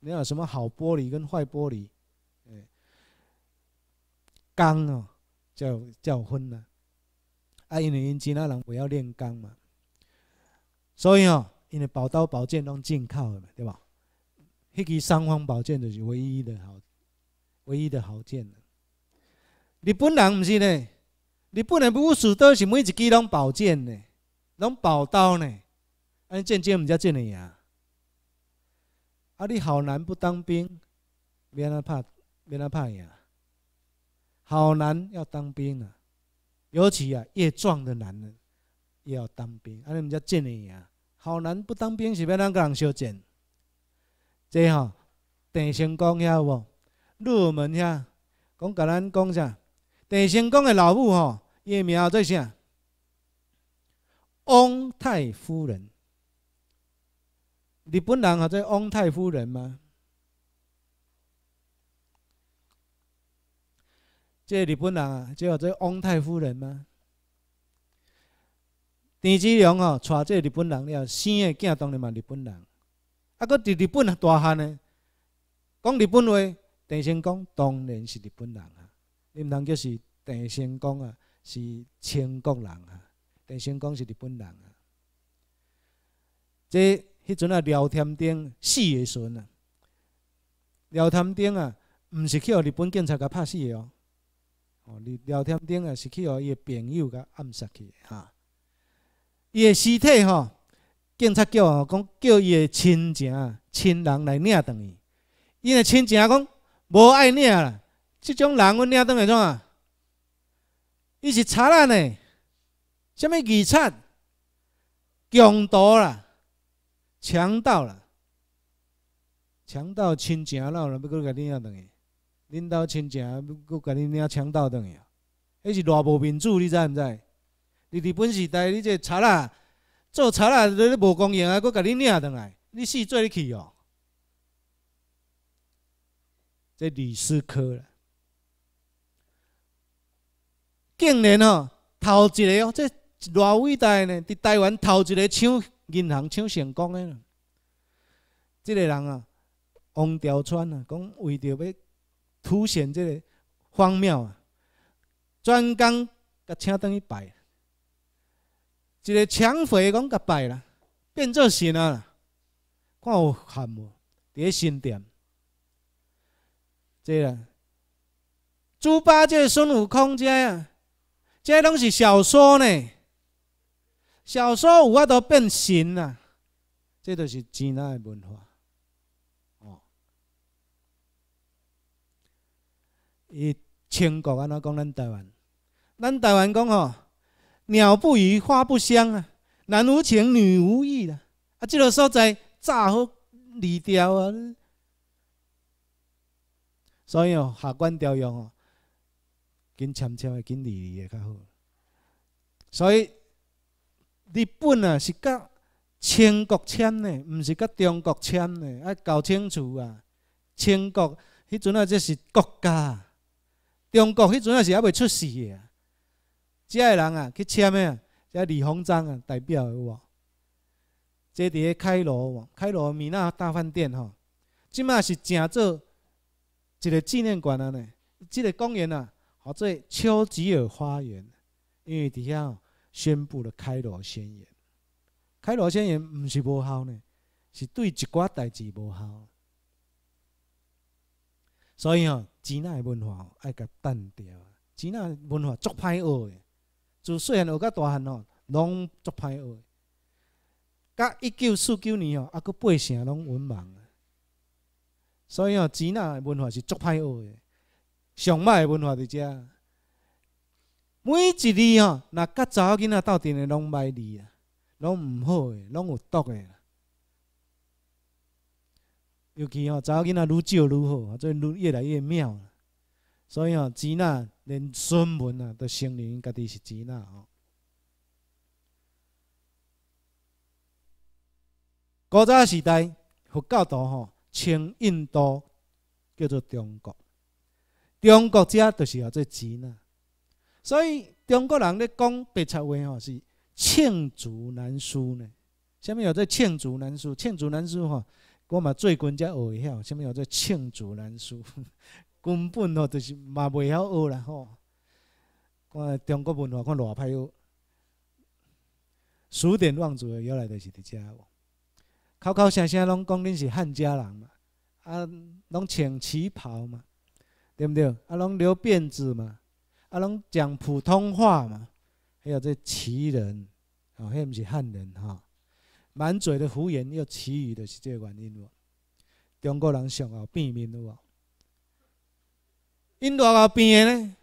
没有什么好玻璃跟坏玻璃。哎，钢哦，叫叫分呢。啊，因为因其他人不要炼钢嘛，所以哦，因为宝刀宝剑都进靠的嘛，对吧？迄个三方宝剑就是唯一的好，唯一的好剑了。你本人不是呢？你不能不死刀，是每一支拢宝剑呢，拢宝刀呢。啊，剑剑毋才剑呢赢。啊，你好男不当兵，免他怕，免他怕呀。好男要当兵啊，尤其啊，越壮的男人也要当兵。啊，唔叫剑呢呀。好男不当兵是要啷个人修剪。这哈，郑成功遐有无？入门呀，讲甲咱讲下。田仙公的老母吼，伊嘅名做啥？翁太夫人。日本人啊，做翁太夫人吗？这日本人啊，只有做翁太夫人吗？田子良哦，娶这日本人了，生嘅囝当然嘛日本人。啊，搁伫日本大汉呢，讲日本话，田仙公当然是日本人啊。你唔通叫是郑成功啊，是清国人啊。郑成功是日本人啊。即迄阵啊，廖添丁死的时阵啊，廖添丁啊，毋是去互日本警察甲拍死的哦。哦，廖添丁啊，是去互伊个朋友甲暗杀去的哈。伊个尸体吼，警察叫啊，讲叫伊个亲戚、亲人来领转去。伊个亲戚讲，无爱领啦。即种人，阮领导会怎啊？伊是贼咱呢？甚物遗产？强盗啦，强盗啦，强盗亲情啦，要搁甲恁领倒来，恁兜亲情要搁甲恁领强盗倒来。迄是偌无民主，你知毋知？你日本时代，你这贼啦，做贼啦，你无公用啊，搁甲恁领倒来，你死做你去哦、喔？这李斯科啦。竟然哦，头一个哦，这偌伟大呢！伫台湾头一个抢银行抢成功诶，即个人啊，王调川啊，讲为着要凸显即个荒谬啊，专工甲请等于拜，一个抢匪讲甲拜啦，变做神啊，看有看无？伫神殿，即个猪八戒、孙悟空遮啊。这拢是小说呢，小说有法度变形啊，这就是钱仔的文化。哦，伊全国安怎讲？咱台湾，咱台湾讲吼，鸟不语，花不香啊，男无情，女无义了啊！这个所在诈好离雕啊，所以哦，下官调用哦。跟签签诶，跟离离诶较好。所以日本啊，是甲清国签诶，毋是甲中国签诶。啊，搞清楚啊，清国迄阵啊，即是国家；中国迄阵啊，是还未出世诶。遮个人啊，去签的遮李鸿章啊，代表有无？这伫诶开罗，开罗米纳大饭店吼，即卖是正做一个纪念馆啊呢，一个公园啊。好，这丘吉尔花园，因为底下宣布了开罗宣言。开罗宣言毋是无效呢，是对一寡代志无效。所以哦，吉的文化要甲淡掉。吉乃文化足歹学的，就细汉学到大汉吼，拢足歹学的。甲一九四九年吼，啊，佫八成拢文盲。所以哦，吉乃文化是足歹学的。上歹的文化伫遮，每一日吼，若甲查某囡仔斗阵诶，拢歹字啊，拢毋好诶，拢有毒诶。尤其吼查某囡仔愈少愈好，做愈越来越妙。所以吼，钱呐连孙文啊都承认家己是钱呐吼。古早时代，佛教徒吼，称印度叫做中国。中国家就是要做钱啊。所以中国人咧讲白话吼是罄竹难书呢。虾米号做罄竹难书？罄竹难书吼，我嘛最近才学会晓。虾米叫做罄竹难书？根本吼就是嘛袂晓学啦吼。看中国文化看偌歹学，书典忘祖，原来就是伫遮。口口声声拢讲恁是汉家人嘛，啊，拢穿旗袍嘛。对毋对？啊，拢留辫子嘛，啊，拢讲普通话嘛，还有这旗人，哦，遐毋是汉人哈，满嘴的胡言，又旗语的是这原因。中国人上会变面的，因偌何变的呢？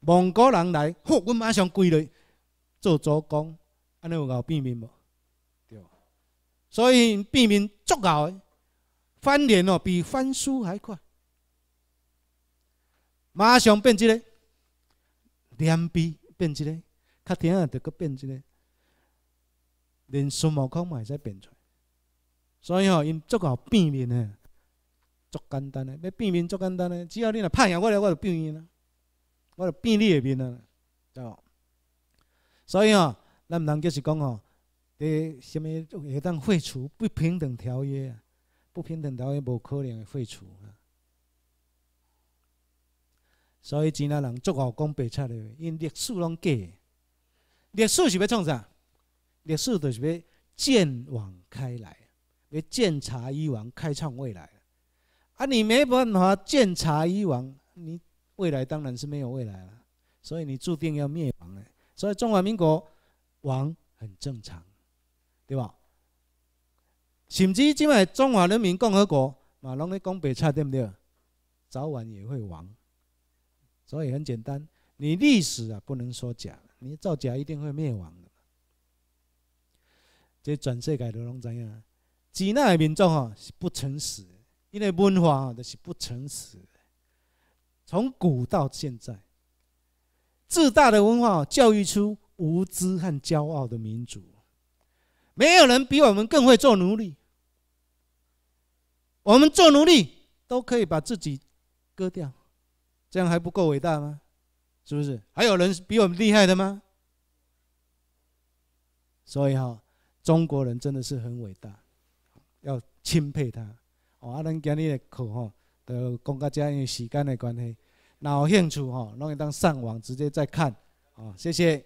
蒙古人来，嚯，阮马上跪下做祖公，安尼有够变面无？对，所以变面足会。翻脸哦，比翻书还快，马上变这个，脸皮变这个，客厅啊，得个变这个，连孙悟空嘛会使变出来。所以哦，因足够变面的，足简单嘅。要变面足简单嘅，只要你若拍赢我咧，我就变你啦，我就变你嘅面啦，对道？所以哦，咱毋通就是讲哦，第什么会当废除不平等条约？不平等条约无可能会废除啊！所以，钱那人足好讲白贼来，因历史拢假。历史是要创啥？历史就是要见网开来，要见察以往，开创未来。啊，你没办法见察以往，你未来当然是没有未来了，所以你注定要灭亡的。所以，中华民国亡很正常，对吧？甚至今卖中华人民共和国马龙咧讲白差对不对？早晚也会亡。所以很简单，你历史啊不能说假，你造假一定会灭亡的。这全世界都拢怎样？只那的民众哦是不诚实，因为文化哦都是不诚实。从古到现在，自大的文化教育出无知和骄傲的民族。没有人比我们更会做奴隶。我们做奴隶都可以把自己割掉，这样还不够伟大吗？是不是？还有人比我们厉害的吗？所以哈，中国人真的是很伟大，要钦佩他。哦，阿伦今日的课哈，都讲到这，因为时间的关系，那有兴趣哈，可以当上网直接再看。哦，谢谢。